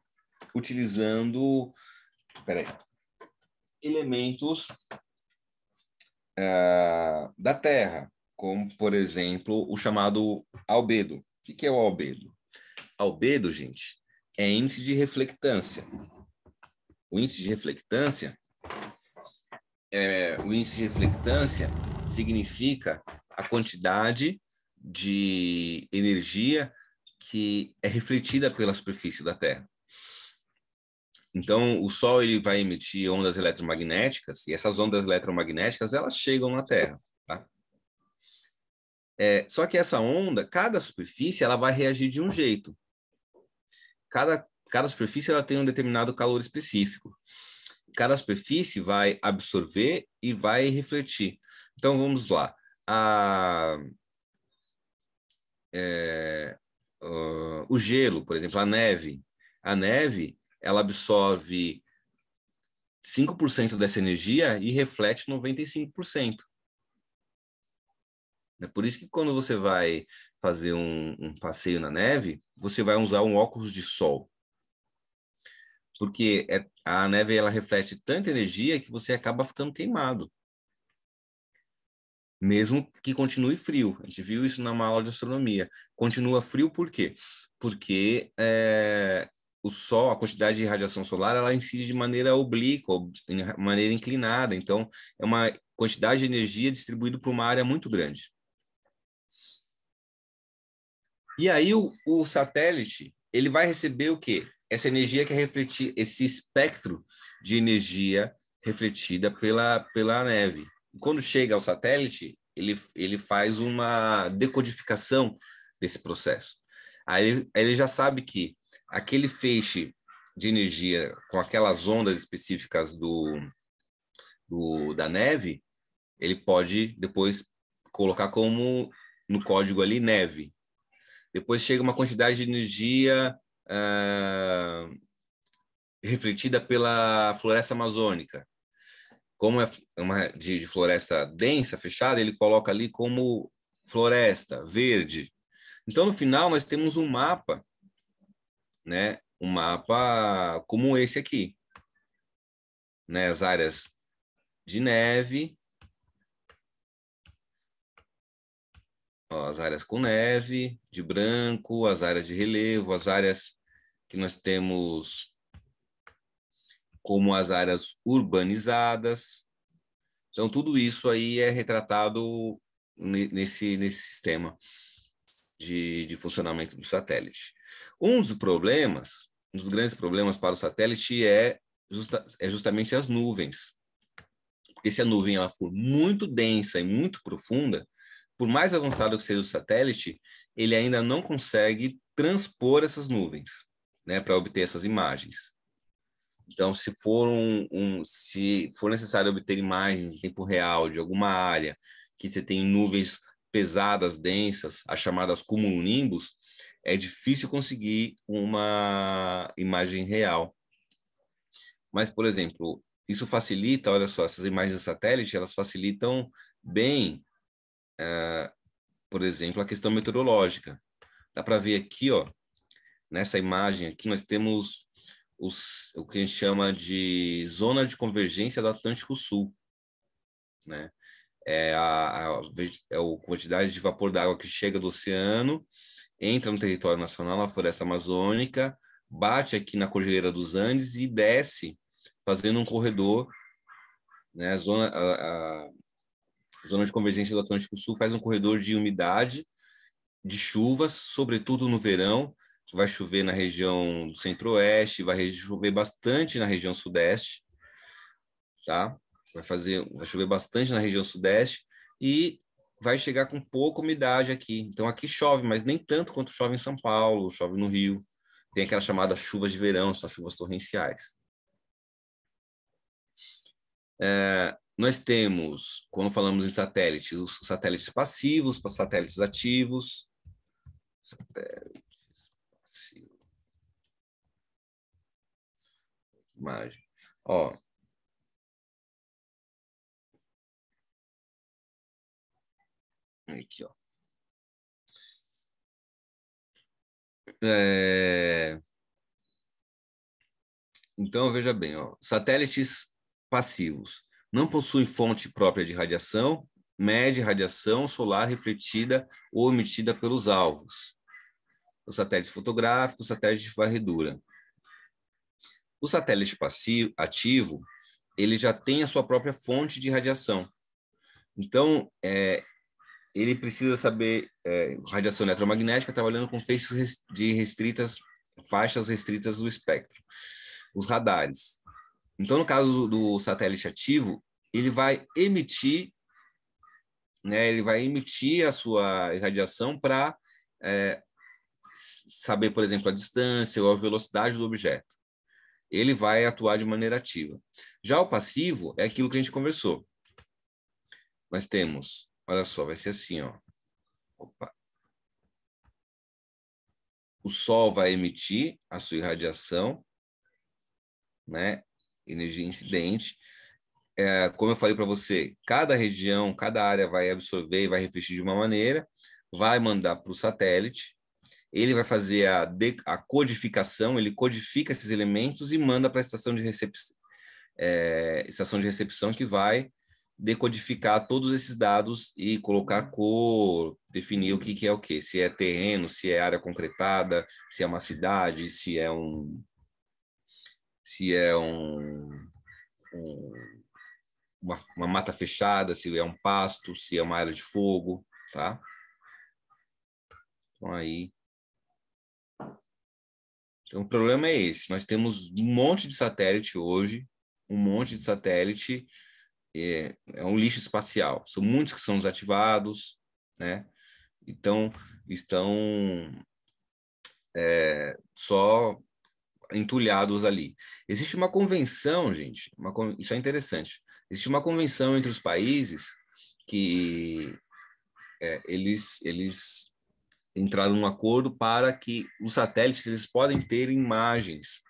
utilizando peraí, elementos uh, da Terra, como, por exemplo, o chamado albedo. O que é o albedo? Albedo, gente, é índice de reflectância. O índice de reflectância é, o índice de reflectância significa a quantidade de energia que é refletida pela superfície da Terra. Então, o Sol ele vai emitir ondas eletromagnéticas e essas ondas eletromagnéticas elas chegam na Terra. Tá? É, só que essa onda, cada superfície ela vai reagir de um jeito. Cada, cada superfície ela tem um determinado calor específico. Cada superfície vai absorver e vai refletir. Então, vamos lá. A, é, uh, o gelo, por exemplo, a neve. A neve, ela absorve 5% dessa energia e reflete 95%. É por isso que quando você vai fazer um, um, passeio na neve, você vai usar um óculos de sol. Porque é, a neve ela reflete tanta energia que você acaba ficando queimado mesmo que continue frio. A gente viu isso na aula de astronomia. Continua frio por quê? Porque é, o Sol, a quantidade de radiação solar, ela incide de maneira oblíqua, de maneira inclinada. Então, é uma quantidade de energia distribuída por uma área muito grande. E aí o, o satélite, ele vai receber o quê? Essa energia que é refletir, esse espectro de energia refletida pela, pela neve, quando chega ao satélite, ele, ele faz uma decodificação desse processo. Aí ele, já sabe que aquele feixe de energia com aquelas ondas específicas do, do da neve, ele pode depois colocar como no código ali neve. Depois chega uma quantidade de energia uh, refletida pela floresta amazônica como é uma de, de floresta densa, fechada, ele coloca ali como floresta verde. Então, no final, nós temos um mapa, né? Um mapa como esse aqui, né? As áreas de neve, ó, as áreas com neve, de branco, as áreas de relevo, as áreas que nós temos como as áreas urbanizadas. Então, tudo isso aí é retratado nesse, nesse sistema de, de funcionamento do satélite. Um dos problemas, um dos grandes problemas para o satélite é, justa, é justamente as nuvens. Porque se a nuvem ela for muito densa e muito profunda, por mais avançado que seja o satélite, ele ainda não consegue transpor essas nuvens né, para obter essas imagens. Então, se for, um, um, se for necessário obter imagens em tempo real de alguma área que você tem nuvens pesadas, densas, as chamadas cumulonimbus, é difícil conseguir uma imagem real. Mas, por exemplo, isso facilita, olha só, essas imagens de satélite, elas facilitam bem, uh, por exemplo, a questão meteorológica. Dá para ver aqui, ó, nessa imagem aqui, nós temos os, o que a gente chama de zona de convergência do Atlântico Sul, né? É a, a, é a quantidade de vapor d'água que chega do oceano, entra no território nacional, na floresta amazônica, bate aqui na Cordilheira dos Andes e desce, fazendo um corredor, né? A zona, a, zona de convergência do Atlântico Sul faz um corredor de umidade, de chuvas, sobretudo no verão, vai chover na região do centro-oeste, vai chover bastante na região sudeste, tá? Vai fazer, vai chover bastante na região sudeste e vai chegar com pouca umidade aqui. Então aqui chove, mas nem tanto quanto chove em São Paulo, chove no Rio. Tem aquela chamada chuvas de verão, são chuvas torrenciais. É, nós temos, quando falamos em satélites, os satélites passivos, satélites ativos, satélites imagem. Ó. Aqui, ó. É... Então, veja bem, ó, satélites passivos não possuem fonte própria de radiação, mede radiação solar refletida ou emitida pelos alvos. Os satélites fotográficos, satélites de varredura. O satélite passivo, ativo, ele já tem a sua própria fonte de radiação. Então, é, ele precisa saber é, radiação eletromagnética trabalhando com feixes de restritas, faixas restritas do espectro, os radares. Então, no caso do satélite ativo, ele vai emitir, né, ele vai emitir a sua radiação para é, saber, por exemplo, a distância ou a velocidade do objeto ele vai atuar de maneira ativa. Já o passivo é aquilo que a gente conversou. Nós temos, olha só, vai ser assim, ó. Opa. O Sol vai emitir a sua irradiação, né? Energia incidente. É, como eu falei para você, cada região, cada área vai absorver e vai refletir de uma maneira, vai mandar para o satélite, ele vai fazer a, de, a codificação, ele codifica esses elementos e manda para a estação de recepção, é, estação de recepção que vai decodificar todos esses dados e colocar cor, definir o que, que é o que, se é terreno, se é área concretada, se é uma cidade, se é um, se é um, um uma, uma, mata fechada, se é um pasto, se é uma área de fogo, tá? Então aí então, o problema é esse. Nós temos um monte de satélite hoje, um monte de satélite. É, é um lixo espacial. São muitos que são desativados, né? Então, estão é, só entulhados ali. Existe uma convenção, gente, uma, isso é interessante. Existe uma convenção entre os países que é, eles, eles entraram num acordo para que os satélites eles podem ter imagens,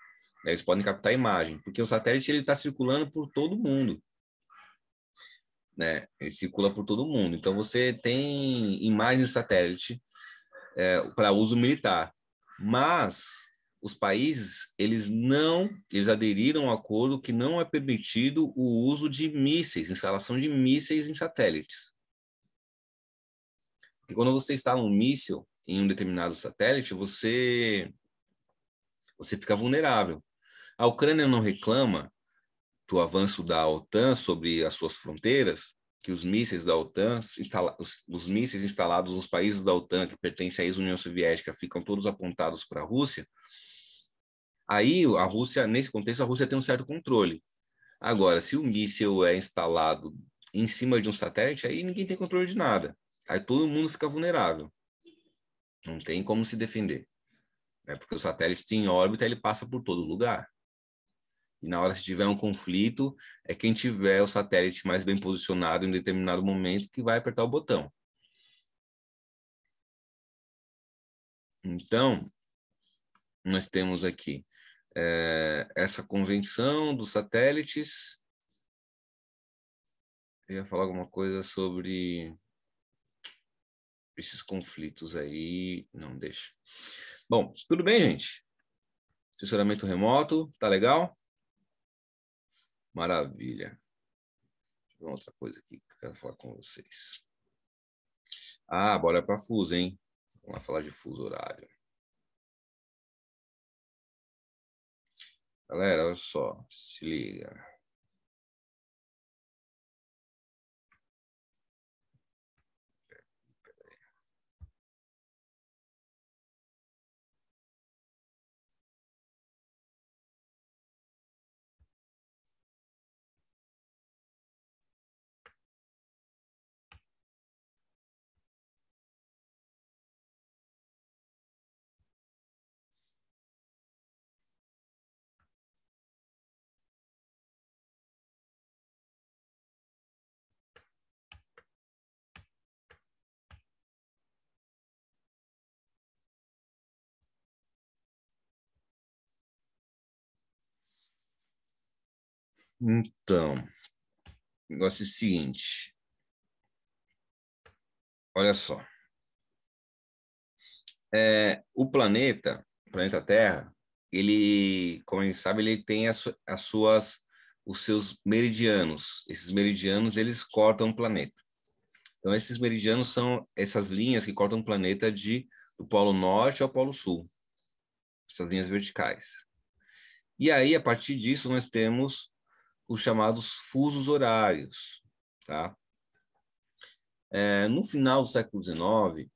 né? eles podem captar imagem, porque o satélite ele está circulando por todo mundo, né? Ele circula por todo mundo. Então você tem imagens de satélite é, para uso militar, mas os países eles não eles aderiram a um acordo que não é permitido o uso de mísseis, instalação de mísseis em satélites. Porque quando você instala um míssil, em um determinado satélite, você você fica vulnerável. A Ucrânia não reclama do avanço da OTAN sobre as suas fronteiras, que os mísseis da OTAN, instala, os, os, mísseis instalados nos países da OTAN que pertencem à ex-União Soviética ficam todos apontados para a Rússia. Aí a Rússia, nesse contexto, a Rússia tem um certo controle. Agora, se o míssil é instalado em cima de um satélite, aí ninguém tem controle de nada. Aí todo mundo fica vulnerável. Não tem como se defender. Né? Porque o satélite tem órbita, ele passa por todo lugar. E na hora, se tiver um conflito, é quem tiver o satélite mais bem posicionado em determinado momento que vai apertar o botão. Então, nós temos aqui é, essa convenção dos satélites. Eu ia falar alguma coisa sobre esses conflitos aí não deixa. Bom, tudo bem, gente? Assessoramento remoto, tá legal? Maravilha. Uma outra coisa aqui que eu quero falar com vocês. Ah, bora para fuso, hein? Vamos lá falar de fuso horário. Galera, olha só, se liga. Então, o negócio é o seguinte. Olha só. É, o planeta, o planeta Terra, ele, como a gente sabe, ele tem as, as suas, os seus meridianos. Esses meridianos, eles cortam o planeta. Então, esses meridianos são essas linhas que cortam o planeta de, do Polo Norte ao Polo Sul. Essas linhas verticais. E aí, a partir disso, nós temos os chamados fusos horários. Tá? É, no final do século XIX,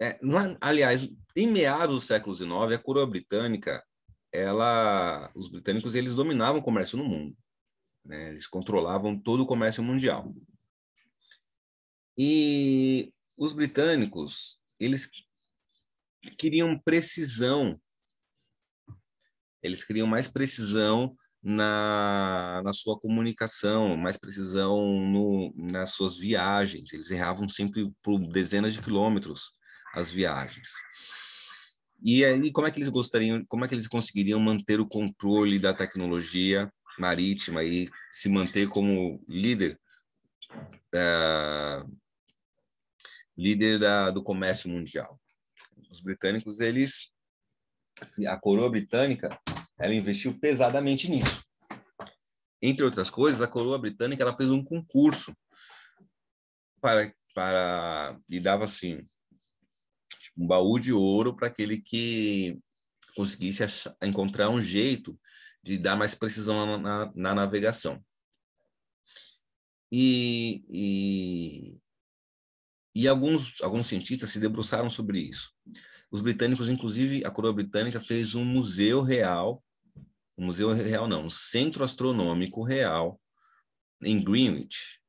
é, é, aliás, em meados do século XIX, a coroa britânica, ela, os britânicos eles dominavam o comércio no mundo. Né? Eles controlavam todo o comércio mundial. E os britânicos, eles queriam precisão. Eles queriam mais precisão na, na sua comunicação, mais precisão no, nas suas viagens. Eles erravam sempre por dezenas de quilômetros as viagens. E, aí, como é que eles gostariam, como é que eles conseguiriam manter o controle da tecnologia marítima e se manter como líder, uh, líder da, do comércio mundial? Os britânicos, eles, a coroa britânica, ela investiu pesadamente nisso. Entre outras coisas, a coroa britânica ela fez um concurso para, para e dava assim um baú de ouro para aquele que conseguisse achar, encontrar um jeito de dar mais precisão na, na, na navegação. E, e, e, alguns, alguns cientistas se debruçaram sobre isso. Os britânicos, inclusive, a coroa britânica fez um museu real museu real não, um centro astronômico real em Greenwich.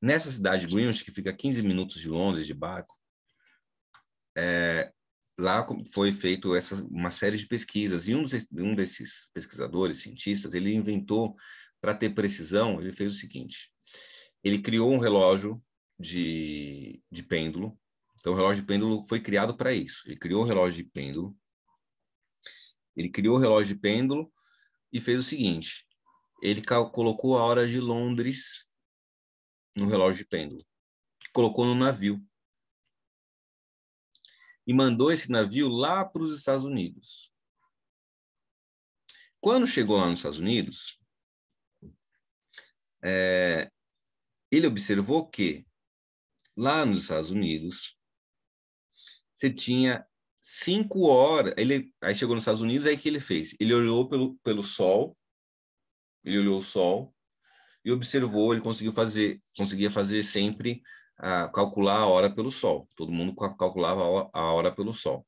Nessa cidade de Greenwich, que fica 15 minutos de Londres de barco, é, lá foi feito essa, uma série de pesquisas e um, dos, um desses pesquisadores, cientistas, ele inventou para ter precisão, ele fez o seguinte: ele criou um relógio de, de pêndulo. Então, o relógio de pêndulo foi criado para isso. Ele criou o relógio de pêndulo ele criou o relógio de pêndulo e fez o seguinte: ele colocou a hora de Londres no relógio de pêndulo, colocou no navio e mandou esse navio lá para os Estados Unidos. Quando chegou lá nos Estados Unidos, é, ele observou que lá nos Estados Unidos você tinha cinco horas. Ele aí chegou nos Estados Unidos, aí que ele fez. Ele olhou pelo, pelo sol, ele olhou o sol e observou. Ele conseguiu fazer, conseguia fazer sempre a calcular a hora pelo sol. Todo mundo calculava a hora pelo sol.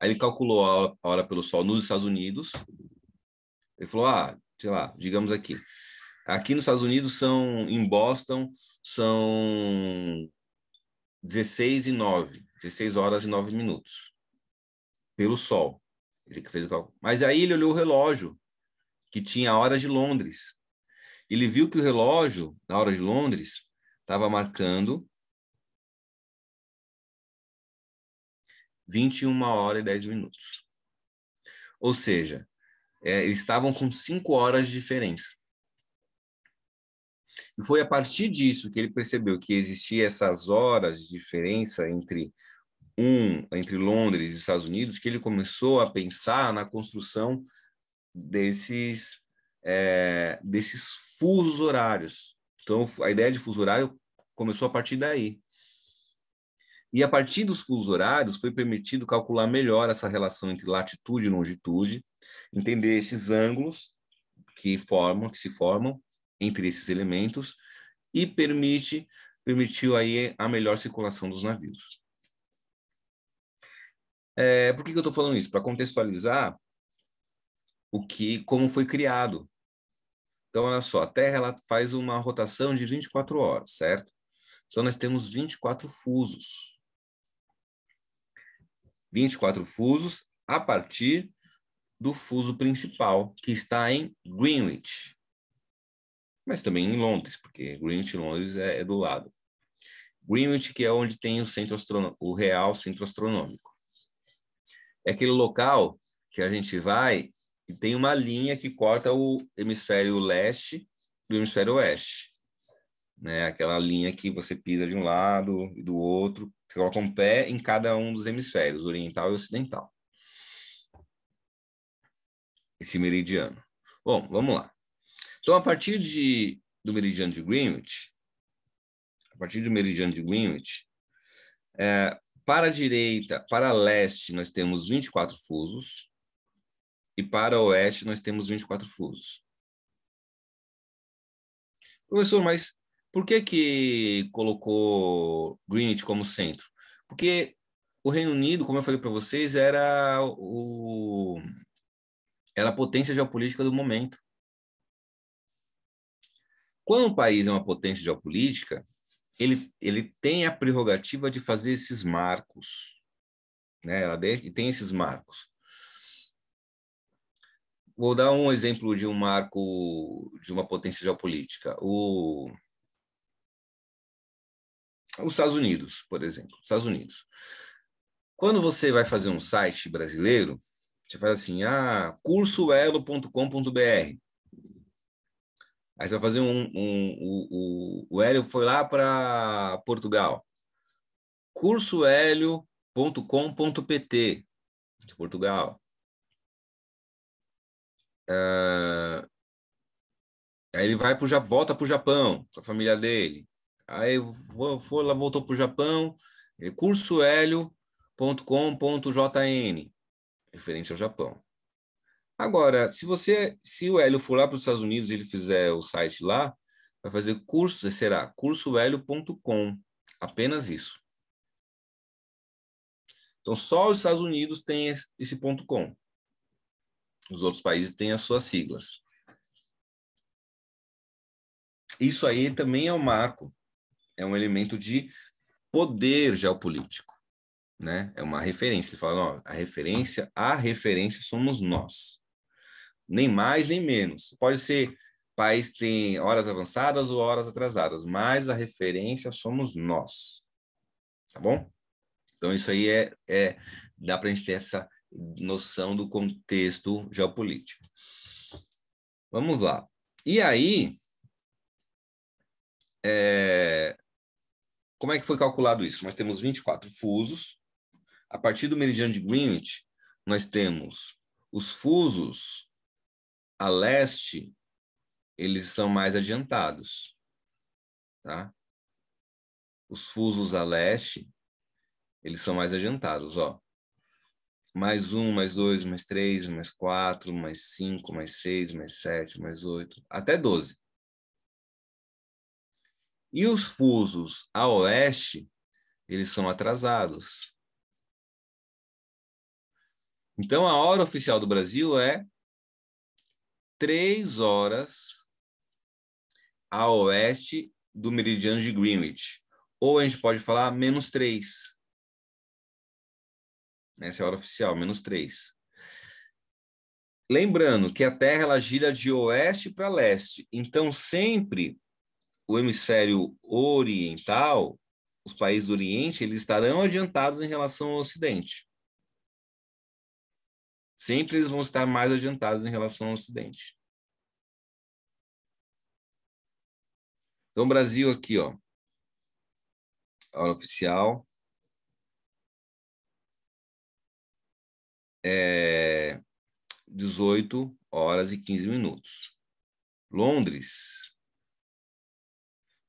Aí ele calculou a hora, a hora pelo sol nos Estados Unidos. Ele falou, ah, sei lá, digamos aqui. Aqui nos Estados Unidos são, em Boston, são 16 e 9. 16 horas e 9 minutos, pelo sol. Ele que fez o cálculo. Mas aí ele olhou o relógio, que tinha a hora de Londres. Ele viu que o relógio, na hora de Londres, estava marcando 21 horas e 10 minutos. Ou seja, é, eles estavam com 5 horas de diferença. E foi a partir disso que ele percebeu que existia essas horas de diferença entre um entre Londres e Estados Unidos que ele começou a pensar na construção desses é, desses fusos horários. Então a ideia de fuso horário começou a partir daí. E a partir dos fusos horários foi permitido calcular melhor essa relação entre latitude e longitude, entender esses ângulos que formam, que se formam, entre esses elementos e permite permitiu aí a melhor circulação dos navios. É, por que, que eu estou falando isso? Para contextualizar o que, como foi criado. Então, olha só, a Terra ela faz uma rotação de 24 horas, certo? Então, nós temos 24 fusos. 24 fusos a partir do fuso principal, que está em Greenwich mas também em Londres, porque Greenwich, Londres é, é do lado. Greenwich, que é onde tem o, centro o real centro astronômico. É aquele local que a gente vai e tem uma linha que corta o hemisfério leste do hemisfério oeste. Né? Aquela linha que você pisa de um lado e do outro, você coloca um pé em cada um dos hemisférios, oriental e ocidental. Esse meridiano. Bom, vamos lá. Então, a partir de, do meridiano de Greenwich, a partir do meridiano de Greenwich, é, para a direita, para a leste, nós temos 24 fusos, e para oeste, nós temos 24 fusos. Professor, mas por que que colocou Greenwich como centro? Porque o Reino Unido, como eu falei para vocês, era o era a potência geopolítica do momento. Quando um país é uma potência geopolítica, ele, ele tem a prerrogativa de fazer esses marcos. Né? Ela tem esses marcos. Vou dar um exemplo de um marco de uma potência geopolítica. O, os Estados Unidos, por exemplo. Estados Unidos. Quando você vai fazer um site brasileiro, você faz assim, ah, cursoelo.com.br. Aí você vai fazer um. um, um o, o Hélio foi lá para Portugal. cursohélio.com.pt de Portugal. Uh, aí ele vai para volta para o Japão, com a família dele. Aí foi lá, voltou para o Japão, é cursohélio.com.jn, referente ao Japão. Agora, se você, se o Hélio for lá para os Estados Unidos e ele fizer o site lá, vai fazer curso, será cursohélio.com apenas isso. Então, só os Estados Unidos têm esse ponto .com. Os outros países têm as suas siglas. Isso aí também é um marco, é um elemento de poder geopolítico, né? É uma referência. Ele fala, a referência, a referência somos nós nem mais nem menos. Pode ser país tem horas avançadas ou horas atrasadas, mas a referência somos nós. Tá bom? Então, isso aí é, é dá para a gente ter essa noção do contexto geopolítico. Vamos lá. E aí, é, como é que foi calculado isso? Nós temos 24 fusos. A partir do meridiano de Greenwich, nós temos os fusos a leste, eles são mais adiantados. Tá? Os fusos a leste, eles são mais adiantados. Ó. Mais um, mais dois, mais três, mais quatro, mais cinco, mais seis, mais sete, mais oito, até doze. E os fusos a oeste, eles são atrasados. Então, a hora oficial do Brasil é três horas a oeste do meridiano de Greenwich. Ou a gente pode falar menos três. Essa é a hora oficial, menos três. Lembrando que a Terra ela gira de oeste para leste, então sempre o hemisfério oriental, os países do Oriente, eles estarão adiantados em relação ao Ocidente. Sempre eles vão estar mais adiantados em relação ao Ocidente. Então, o Brasil aqui, ó. Hora oficial. É 18 horas e 15 minutos. Londres,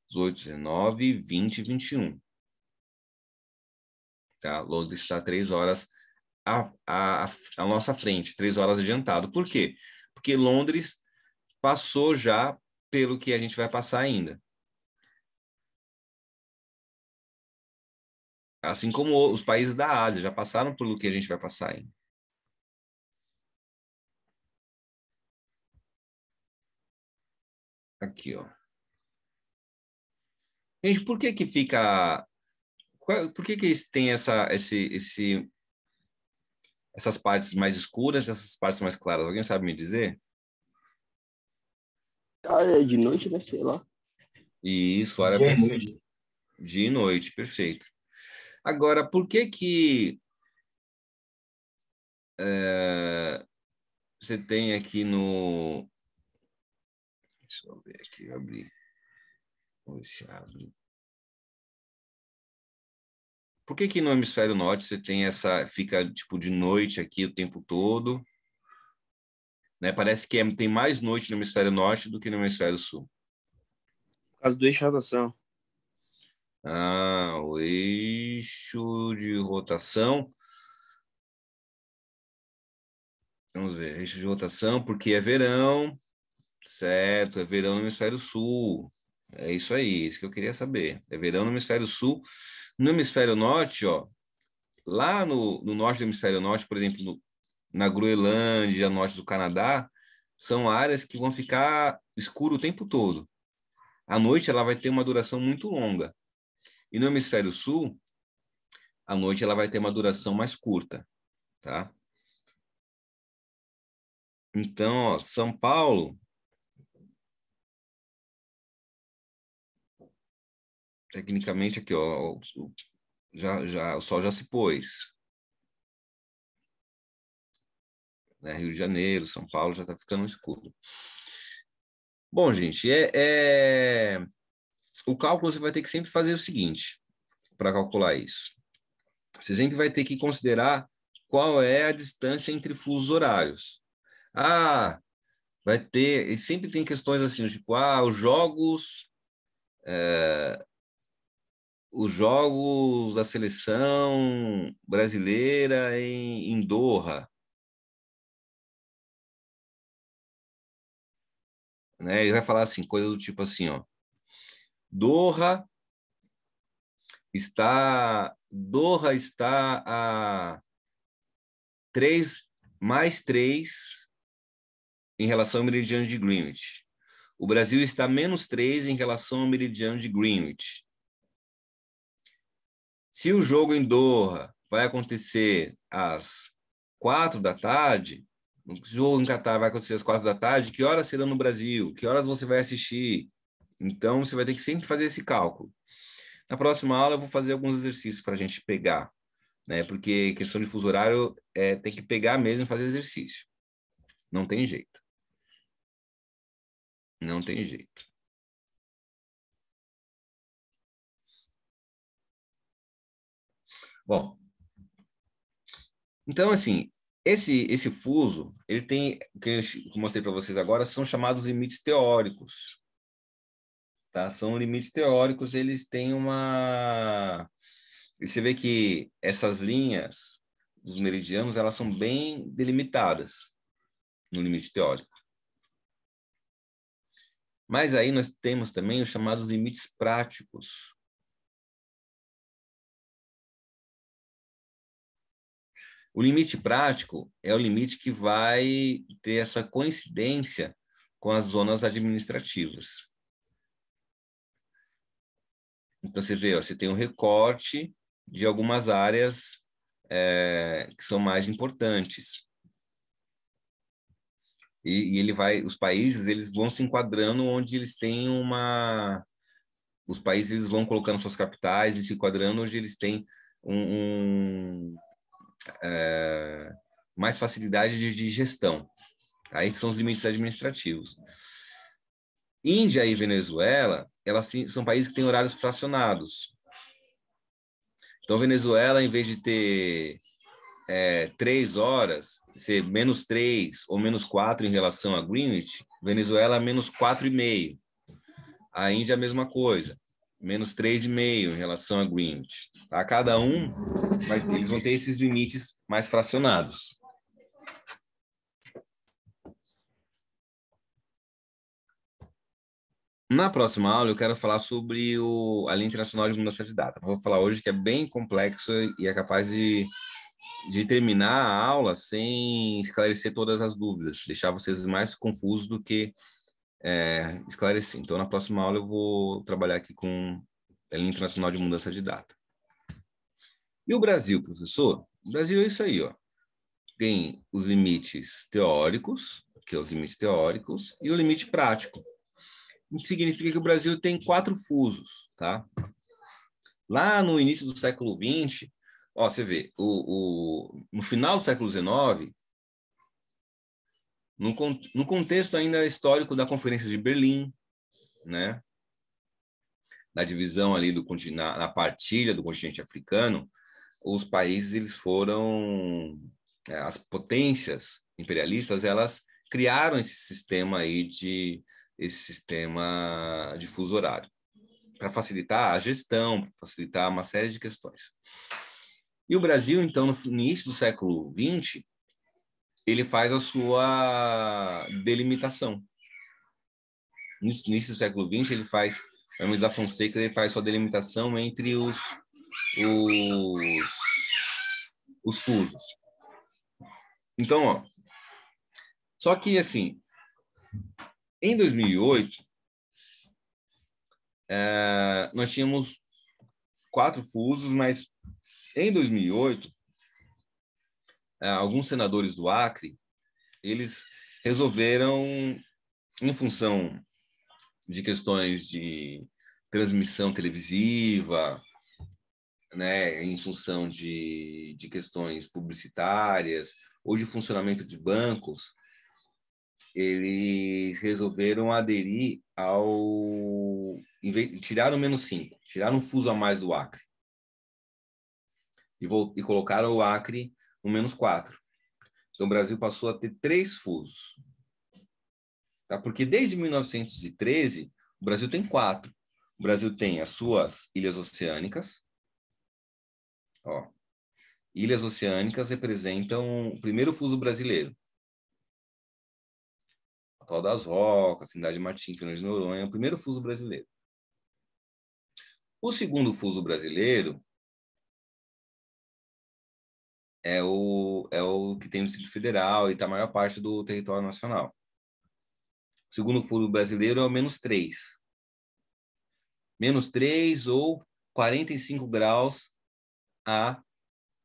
18, 19, 20 e 21. Tá? Londres está 3 horas à, à, à nossa frente, três horas adiantado. Por quê? Porque Londres passou já pelo que a gente vai passar ainda. Assim como os países da Ásia já passaram pelo que a gente vai passar ainda. Aqui, ó. Gente, por que que fica... Por que que tem essa, esse, esse essas partes mais escuras, essas partes mais claras. Alguém sabe me dizer? Ah, é de noite, né? Sei lá. Isso, área de noite. De noite, perfeito. Agora, por que que é, você tem aqui no... Deixa eu ver aqui, eu Vamos ver se abre. Por que que no hemisfério norte você tem essa fica tipo de noite aqui o tempo todo? Né? Parece que é, tem mais noite no hemisfério norte do que no hemisfério sul. Por causa do eixo de rotação. Ah, o eixo de rotação. Vamos ver, eixo de rotação, porque é verão, certo? É verão no hemisfério sul. É isso aí, é isso que eu queria saber. É verão no hemisfério sul. No hemisfério norte, ó, lá no, no norte do hemisfério norte, por exemplo, no, na Groenlândia, norte do Canadá, são áreas que vão ficar escuro o tempo todo. A noite ela vai ter uma duração muito longa. E no hemisfério sul, a noite ela vai ter uma duração mais curta, tá? Então, ó, São Paulo Tecnicamente aqui, ó, já, já, o sol já se pôs. Né? Rio de Janeiro, São Paulo já está ficando escuro. Bom, gente, é, é, o cálculo você vai ter que sempre fazer o seguinte para calcular isso. Você sempre vai ter que considerar qual é a distância entre fusos horários. Ah, vai ter. e Sempre tem questões assim, tipo, ah, os jogos eh, os jogos da seleção brasileira em, em Doha. Né? Ele vai falar assim, coisa do tipo assim, ó. Doha está Doha está a 3 mais 3 em relação ao meridiano de Greenwich. O Brasil está menos 3 em relação ao meridiano de Greenwich. Se o jogo em Doha vai acontecer às quatro da tarde, o jogo em Catar vai acontecer às quatro da tarde, que horas será no Brasil? Que horas você vai assistir? Então, você vai ter que sempre fazer esse cálculo. Na próxima aula, eu vou fazer alguns exercícios para a gente pegar, né? Porque questão de fuso horário é, tem que pegar mesmo e fazer exercício. Não tem jeito. Não tem jeito. Bom, então assim, esse esse fuso, ele tem que eu mostrei para vocês agora são chamados limites teóricos. Tá? São limites teóricos, eles têm uma você vê que essas linhas dos meridianos, elas são bem delimitadas no limite teórico. Mas aí nós temos também os chamados limites práticos, O limite prático é o limite que vai ter essa coincidência com as zonas administrativas. Então, você vê, ó, você tem um recorte de algumas áreas é, que são mais importantes. E, e, ele vai, os países eles vão se enquadrando onde eles têm uma, os países eles vão colocando suas capitais e se enquadrando onde eles têm um, um é, mais facilidade de, gestão. Aí são os limites administrativos. Índia e Venezuela, elas são países que têm horários fracionados. Então, Venezuela, em vez de ter é, três horas, ser menos três ou menos quatro em relação a Greenwich, Venezuela é menos quatro e meio. A Índia é a mesma coisa menos 3,5 em relação a Greenwich. Tá? Cada um, vai, eles vão ter esses limites mais fracionados. Na próxima aula, eu quero falar sobre o, a linha internacional de mudança de data. Vou falar hoje que é bem complexo e é capaz de, de terminar a aula sem esclarecer todas as dúvidas, deixar vocês mais confusos do que é, esclarecer. Então, na próxima aula, eu vou trabalhar aqui com a linha internacional de mudança de data. E o Brasil, professor? O Brasil é isso aí, ó. Tem os limites teóricos, que são é os limites teóricos, e o limite prático. Isso significa que o Brasil tem quatro fusos, tá? Lá no início do século XX, ó, você vê, o, o, no final do século XIX, no, no contexto ainda histórico da Conferência de Berlim, né? Na divisão ali do na, na partilha do continente africano, os países eles foram é, as potências imperialistas elas criaram esse sistema aí de esse sistema de fuso horário para facilitar a gestão, facilitar uma série de questões. E o Brasil, então, no início do século XX, ele faz a sua delimitação. No início do século XX, ele faz, o da Fonseca, ele faz sua delimitação entre os, os, os fusos. Então, ó, só que, assim, em 2008, é, nós tínhamos quatro fusos, mas em 2008, é, alguns senadores do Acre, eles resolveram, em função de questões de transmissão televisiva, né, em função de, de questões publicitárias ou de funcionamento de bancos, eles resolveram aderir ao. Tiraram menos 5, tiraram um fuso a mais do Acre. E, vou, e colocaram o Acre um menos 4. Então, o Brasil passou a ter três fusos. Tá? Porque desde 1913, o Brasil tem quatro. O Brasil tem as suas ilhas oceânicas. Ó, ilhas oceânicas representam o primeiro fuso brasileiro. Atoll das Rocas, Cidade de Martins, Fernando de Noronha, é o primeiro fuso brasileiro. O segundo fuso brasileiro é o, é o que tem no Distrito Federal e está a maior parte do território nacional. O segundo furo brasileiro é o menos 3. Menos 3 ou 45 graus a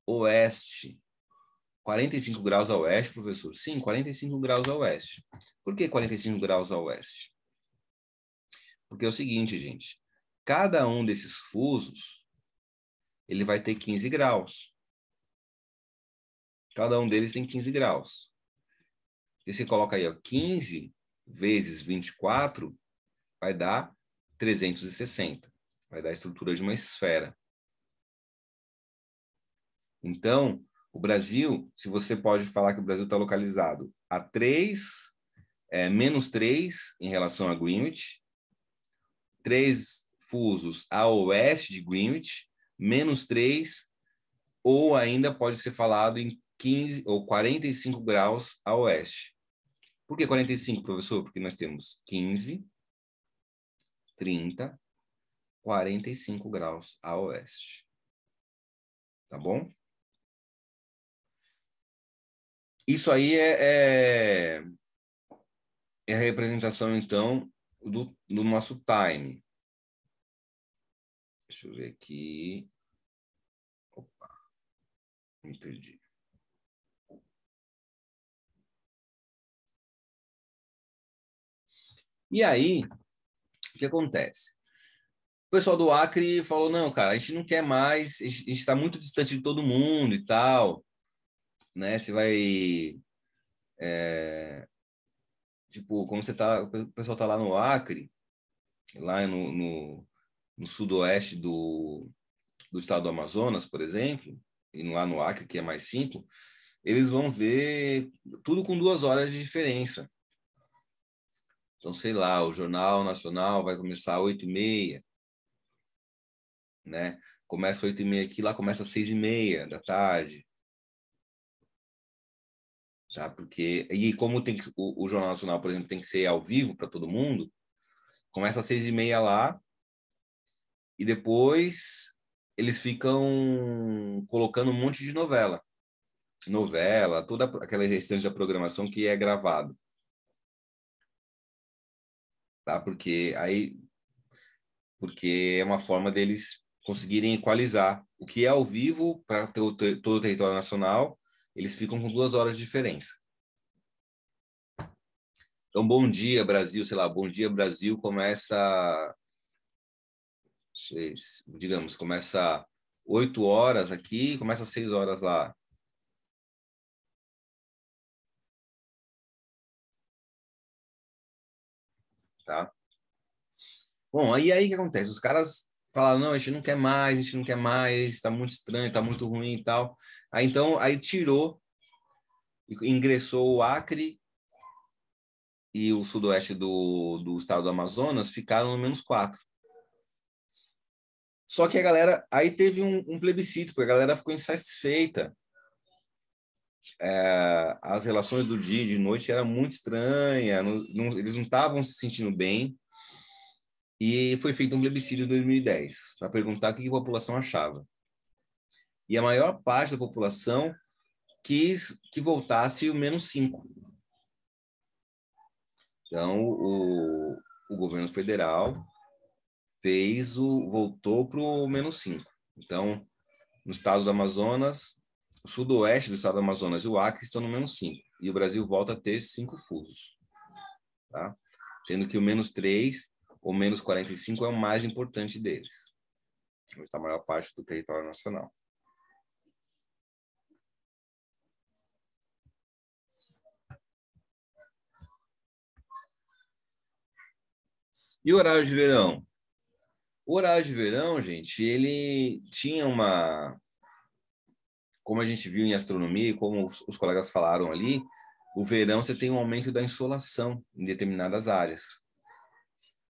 oeste. 45 graus a oeste, professor? Sim, 45 graus a oeste. Por que 45 graus a oeste? Porque é o seguinte, gente. Cada um desses fusos, ele vai ter 15 graus. Cada um deles tem 15 graus. E você coloca aí, ó, 15 vezes 24 vai dar 360. Vai dar a estrutura de uma esfera. Então, o Brasil, se você pode falar que o Brasil está localizado a 3, é, menos 3 em relação a Greenwich, 3 fusos a oeste de Greenwich, menos 3, ou ainda pode ser falado em 15 ou 45 graus a oeste. Por que 45, professor? Porque nós temos 15, 30, 45 graus a oeste. Tá bom? Isso aí é, é, é a representação, então, do, do nosso time. Deixa eu ver aqui. Opa, me perdi. E aí, o que acontece? O pessoal do Acre falou: não, cara, a gente não quer mais, a gente está muito distante de todo mundo e tal, né? Você vai. É, tipo, como você tá, o pessoal tá lá no Acre, lá no, no, no sudoeste do, do estado do Amazonas, por exemplo, e lá no Acre, que é mais simples, eles vão ver tudo com duas horas de diferença. Então, sei lá, o Jornal Nacional vai começar às 8h30, né? Começa às 8h30 aqui, lá começa às 6h30 da tarde. Tá? Porque, e como tem que, o, o Jornal Nacional, por exemplo, tem que ser ao vivo para todo mundo, começa às 6h30 lá, e depois eles ficam colocando um monte de novela. Novela, toda aquela restante da programação que é gravado tá? Porque aí porque é uma forma deles conseguirem equalizar o que é ao vivo para ter todo o território nacional, eles ficam com duas horas de diferença. Então, bom dia, Brasil, sei lá, bom dia, Brasil começa, digamos, começa oito horas aqui, começa seis horas lá. tá? Bom, aí aí que acontece? Os caras falaram, não, a gente não quer mais, a gente não quer mais, tá muito estranho, tá muito ruim e tal. Aí então, aí tirou, ingressou o Acre e o sudoeste do, do estado do Amazonas ficaram no menos quatro. Só que a galera, aí teve um, um plebiscito, porque a galera ficou insatisfeita é, as relações do dia e de noite era muito estranha, não, não, eles não estavam se sentindo bem. E foi feito um plebiscito em 2010 para perguntar o que a população achava. E a maior parte da população quis que voltasse o menos 5. Então, o, o governo federal fez o voltou para o menos 5. Então, no estado do Amazonas, o sudoeste do estado do Amazonas e o Acre estão no menos 5, e o Brasil volta a ter cinco fusos. Tá? Sendo que o menos 3 ou menos 45 é o mais importante deles. Está a maior parte do território nacional. E o horário de verão? O horário de verão, gente, ele tinha uma, como a gente viu em astronomia e como os, os colegas falaram ali, o verão você tem um aumento da insolação em determinadas áreas.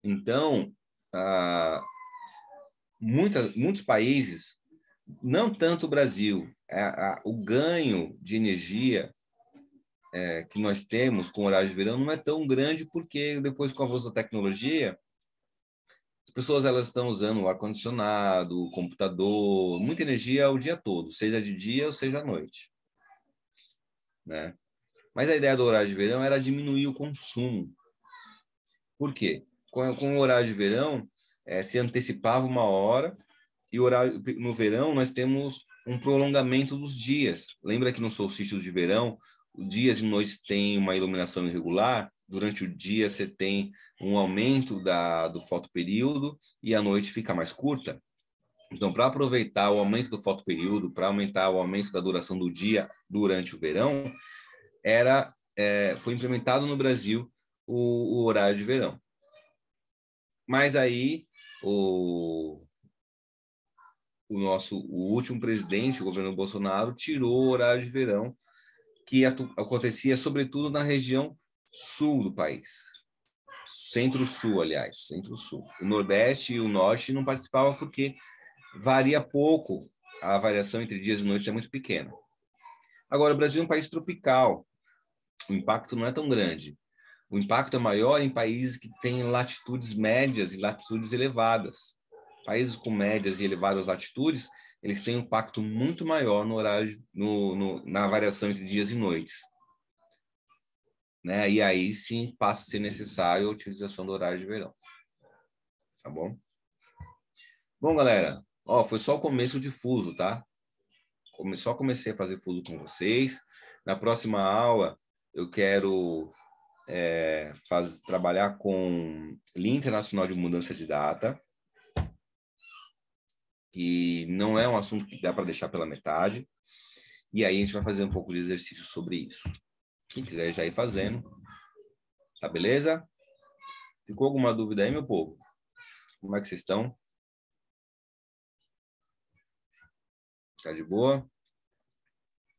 Então, ah, muitas, muitos países, não tanto o Brasil, é, a, o ganho de energia é, que nós temos com o horário de verão não é tão grande, porque depois com o avanço da tecnologia, pessoas elas estão usando ar condicionado, computador, muita energia o dia todo, seja de dia ou seja à noite, né? Mas a ideia do horário de verão era diminuir o consumo. Por quê? Com, com o horário de verão é, se antecipava uma hora e horário no verão nós temos um prolongamento dos dias. Lembra que nos solstícios de verão os dias e noites têm uma iluminação irregular durante o dia você tem um aumento da, do fotoperíodo e a noite fica mais curta. Então, para aproveitar o aumento do fotoperíodo, para aumentar o aumento da duração do dia durante o verão, era é, foi implementado no Brasil o, o, horário de verão. Mas aí o, o nosso o último presidente, o governo Bolsonaro, tirou o horário de verão que acontecia sobretudo na região sul do país. Centro-sul, aliás, centro-sul. O Nordeste e o Norte não participavam porque varia pouco, a variação entre dias e noites é muito pequena. Agora, o Brasil é um país tropical, o impacto não é tão grande. O impacto é maior em países que têm latitudes médias e latitudes elevadas. Países com médias e elevadas latitudes, eles têm um impacto muito maior no horário, no, no, na variação entre dias e noites né? E aí sim passa a ser necessário a utilização do horário de verão. Tá bom? Bom, galera, ó, foi só o começo de fuso, tá? Come, só comecei a fazer fuso com vocês. Na próxima aula, eu quero é, faz, trabalhar com linha internacional de mudança de data, que não é um assunto que dá para deixar pela metade. E aí a gente vai fazer um pouco de exercício sobre isso. Quem quiser já ir fazendo. Tá beleza? Ficou alguma dúvida aí, meu povo? Como é que vocês estão? Tá de boa?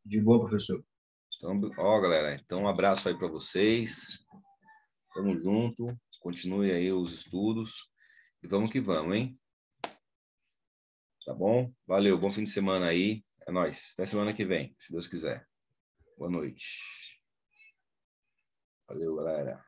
De boa, professor. Então, ó, galera, então um abraço aí para vocês. Tamo junto. Continue aí os estudos. E vamos que vamos, hein? Tá bom? Valeu, bom fim de semana aí. É nóis. Até semana que vem, se Deus quiser. Boa noite. 留过来的。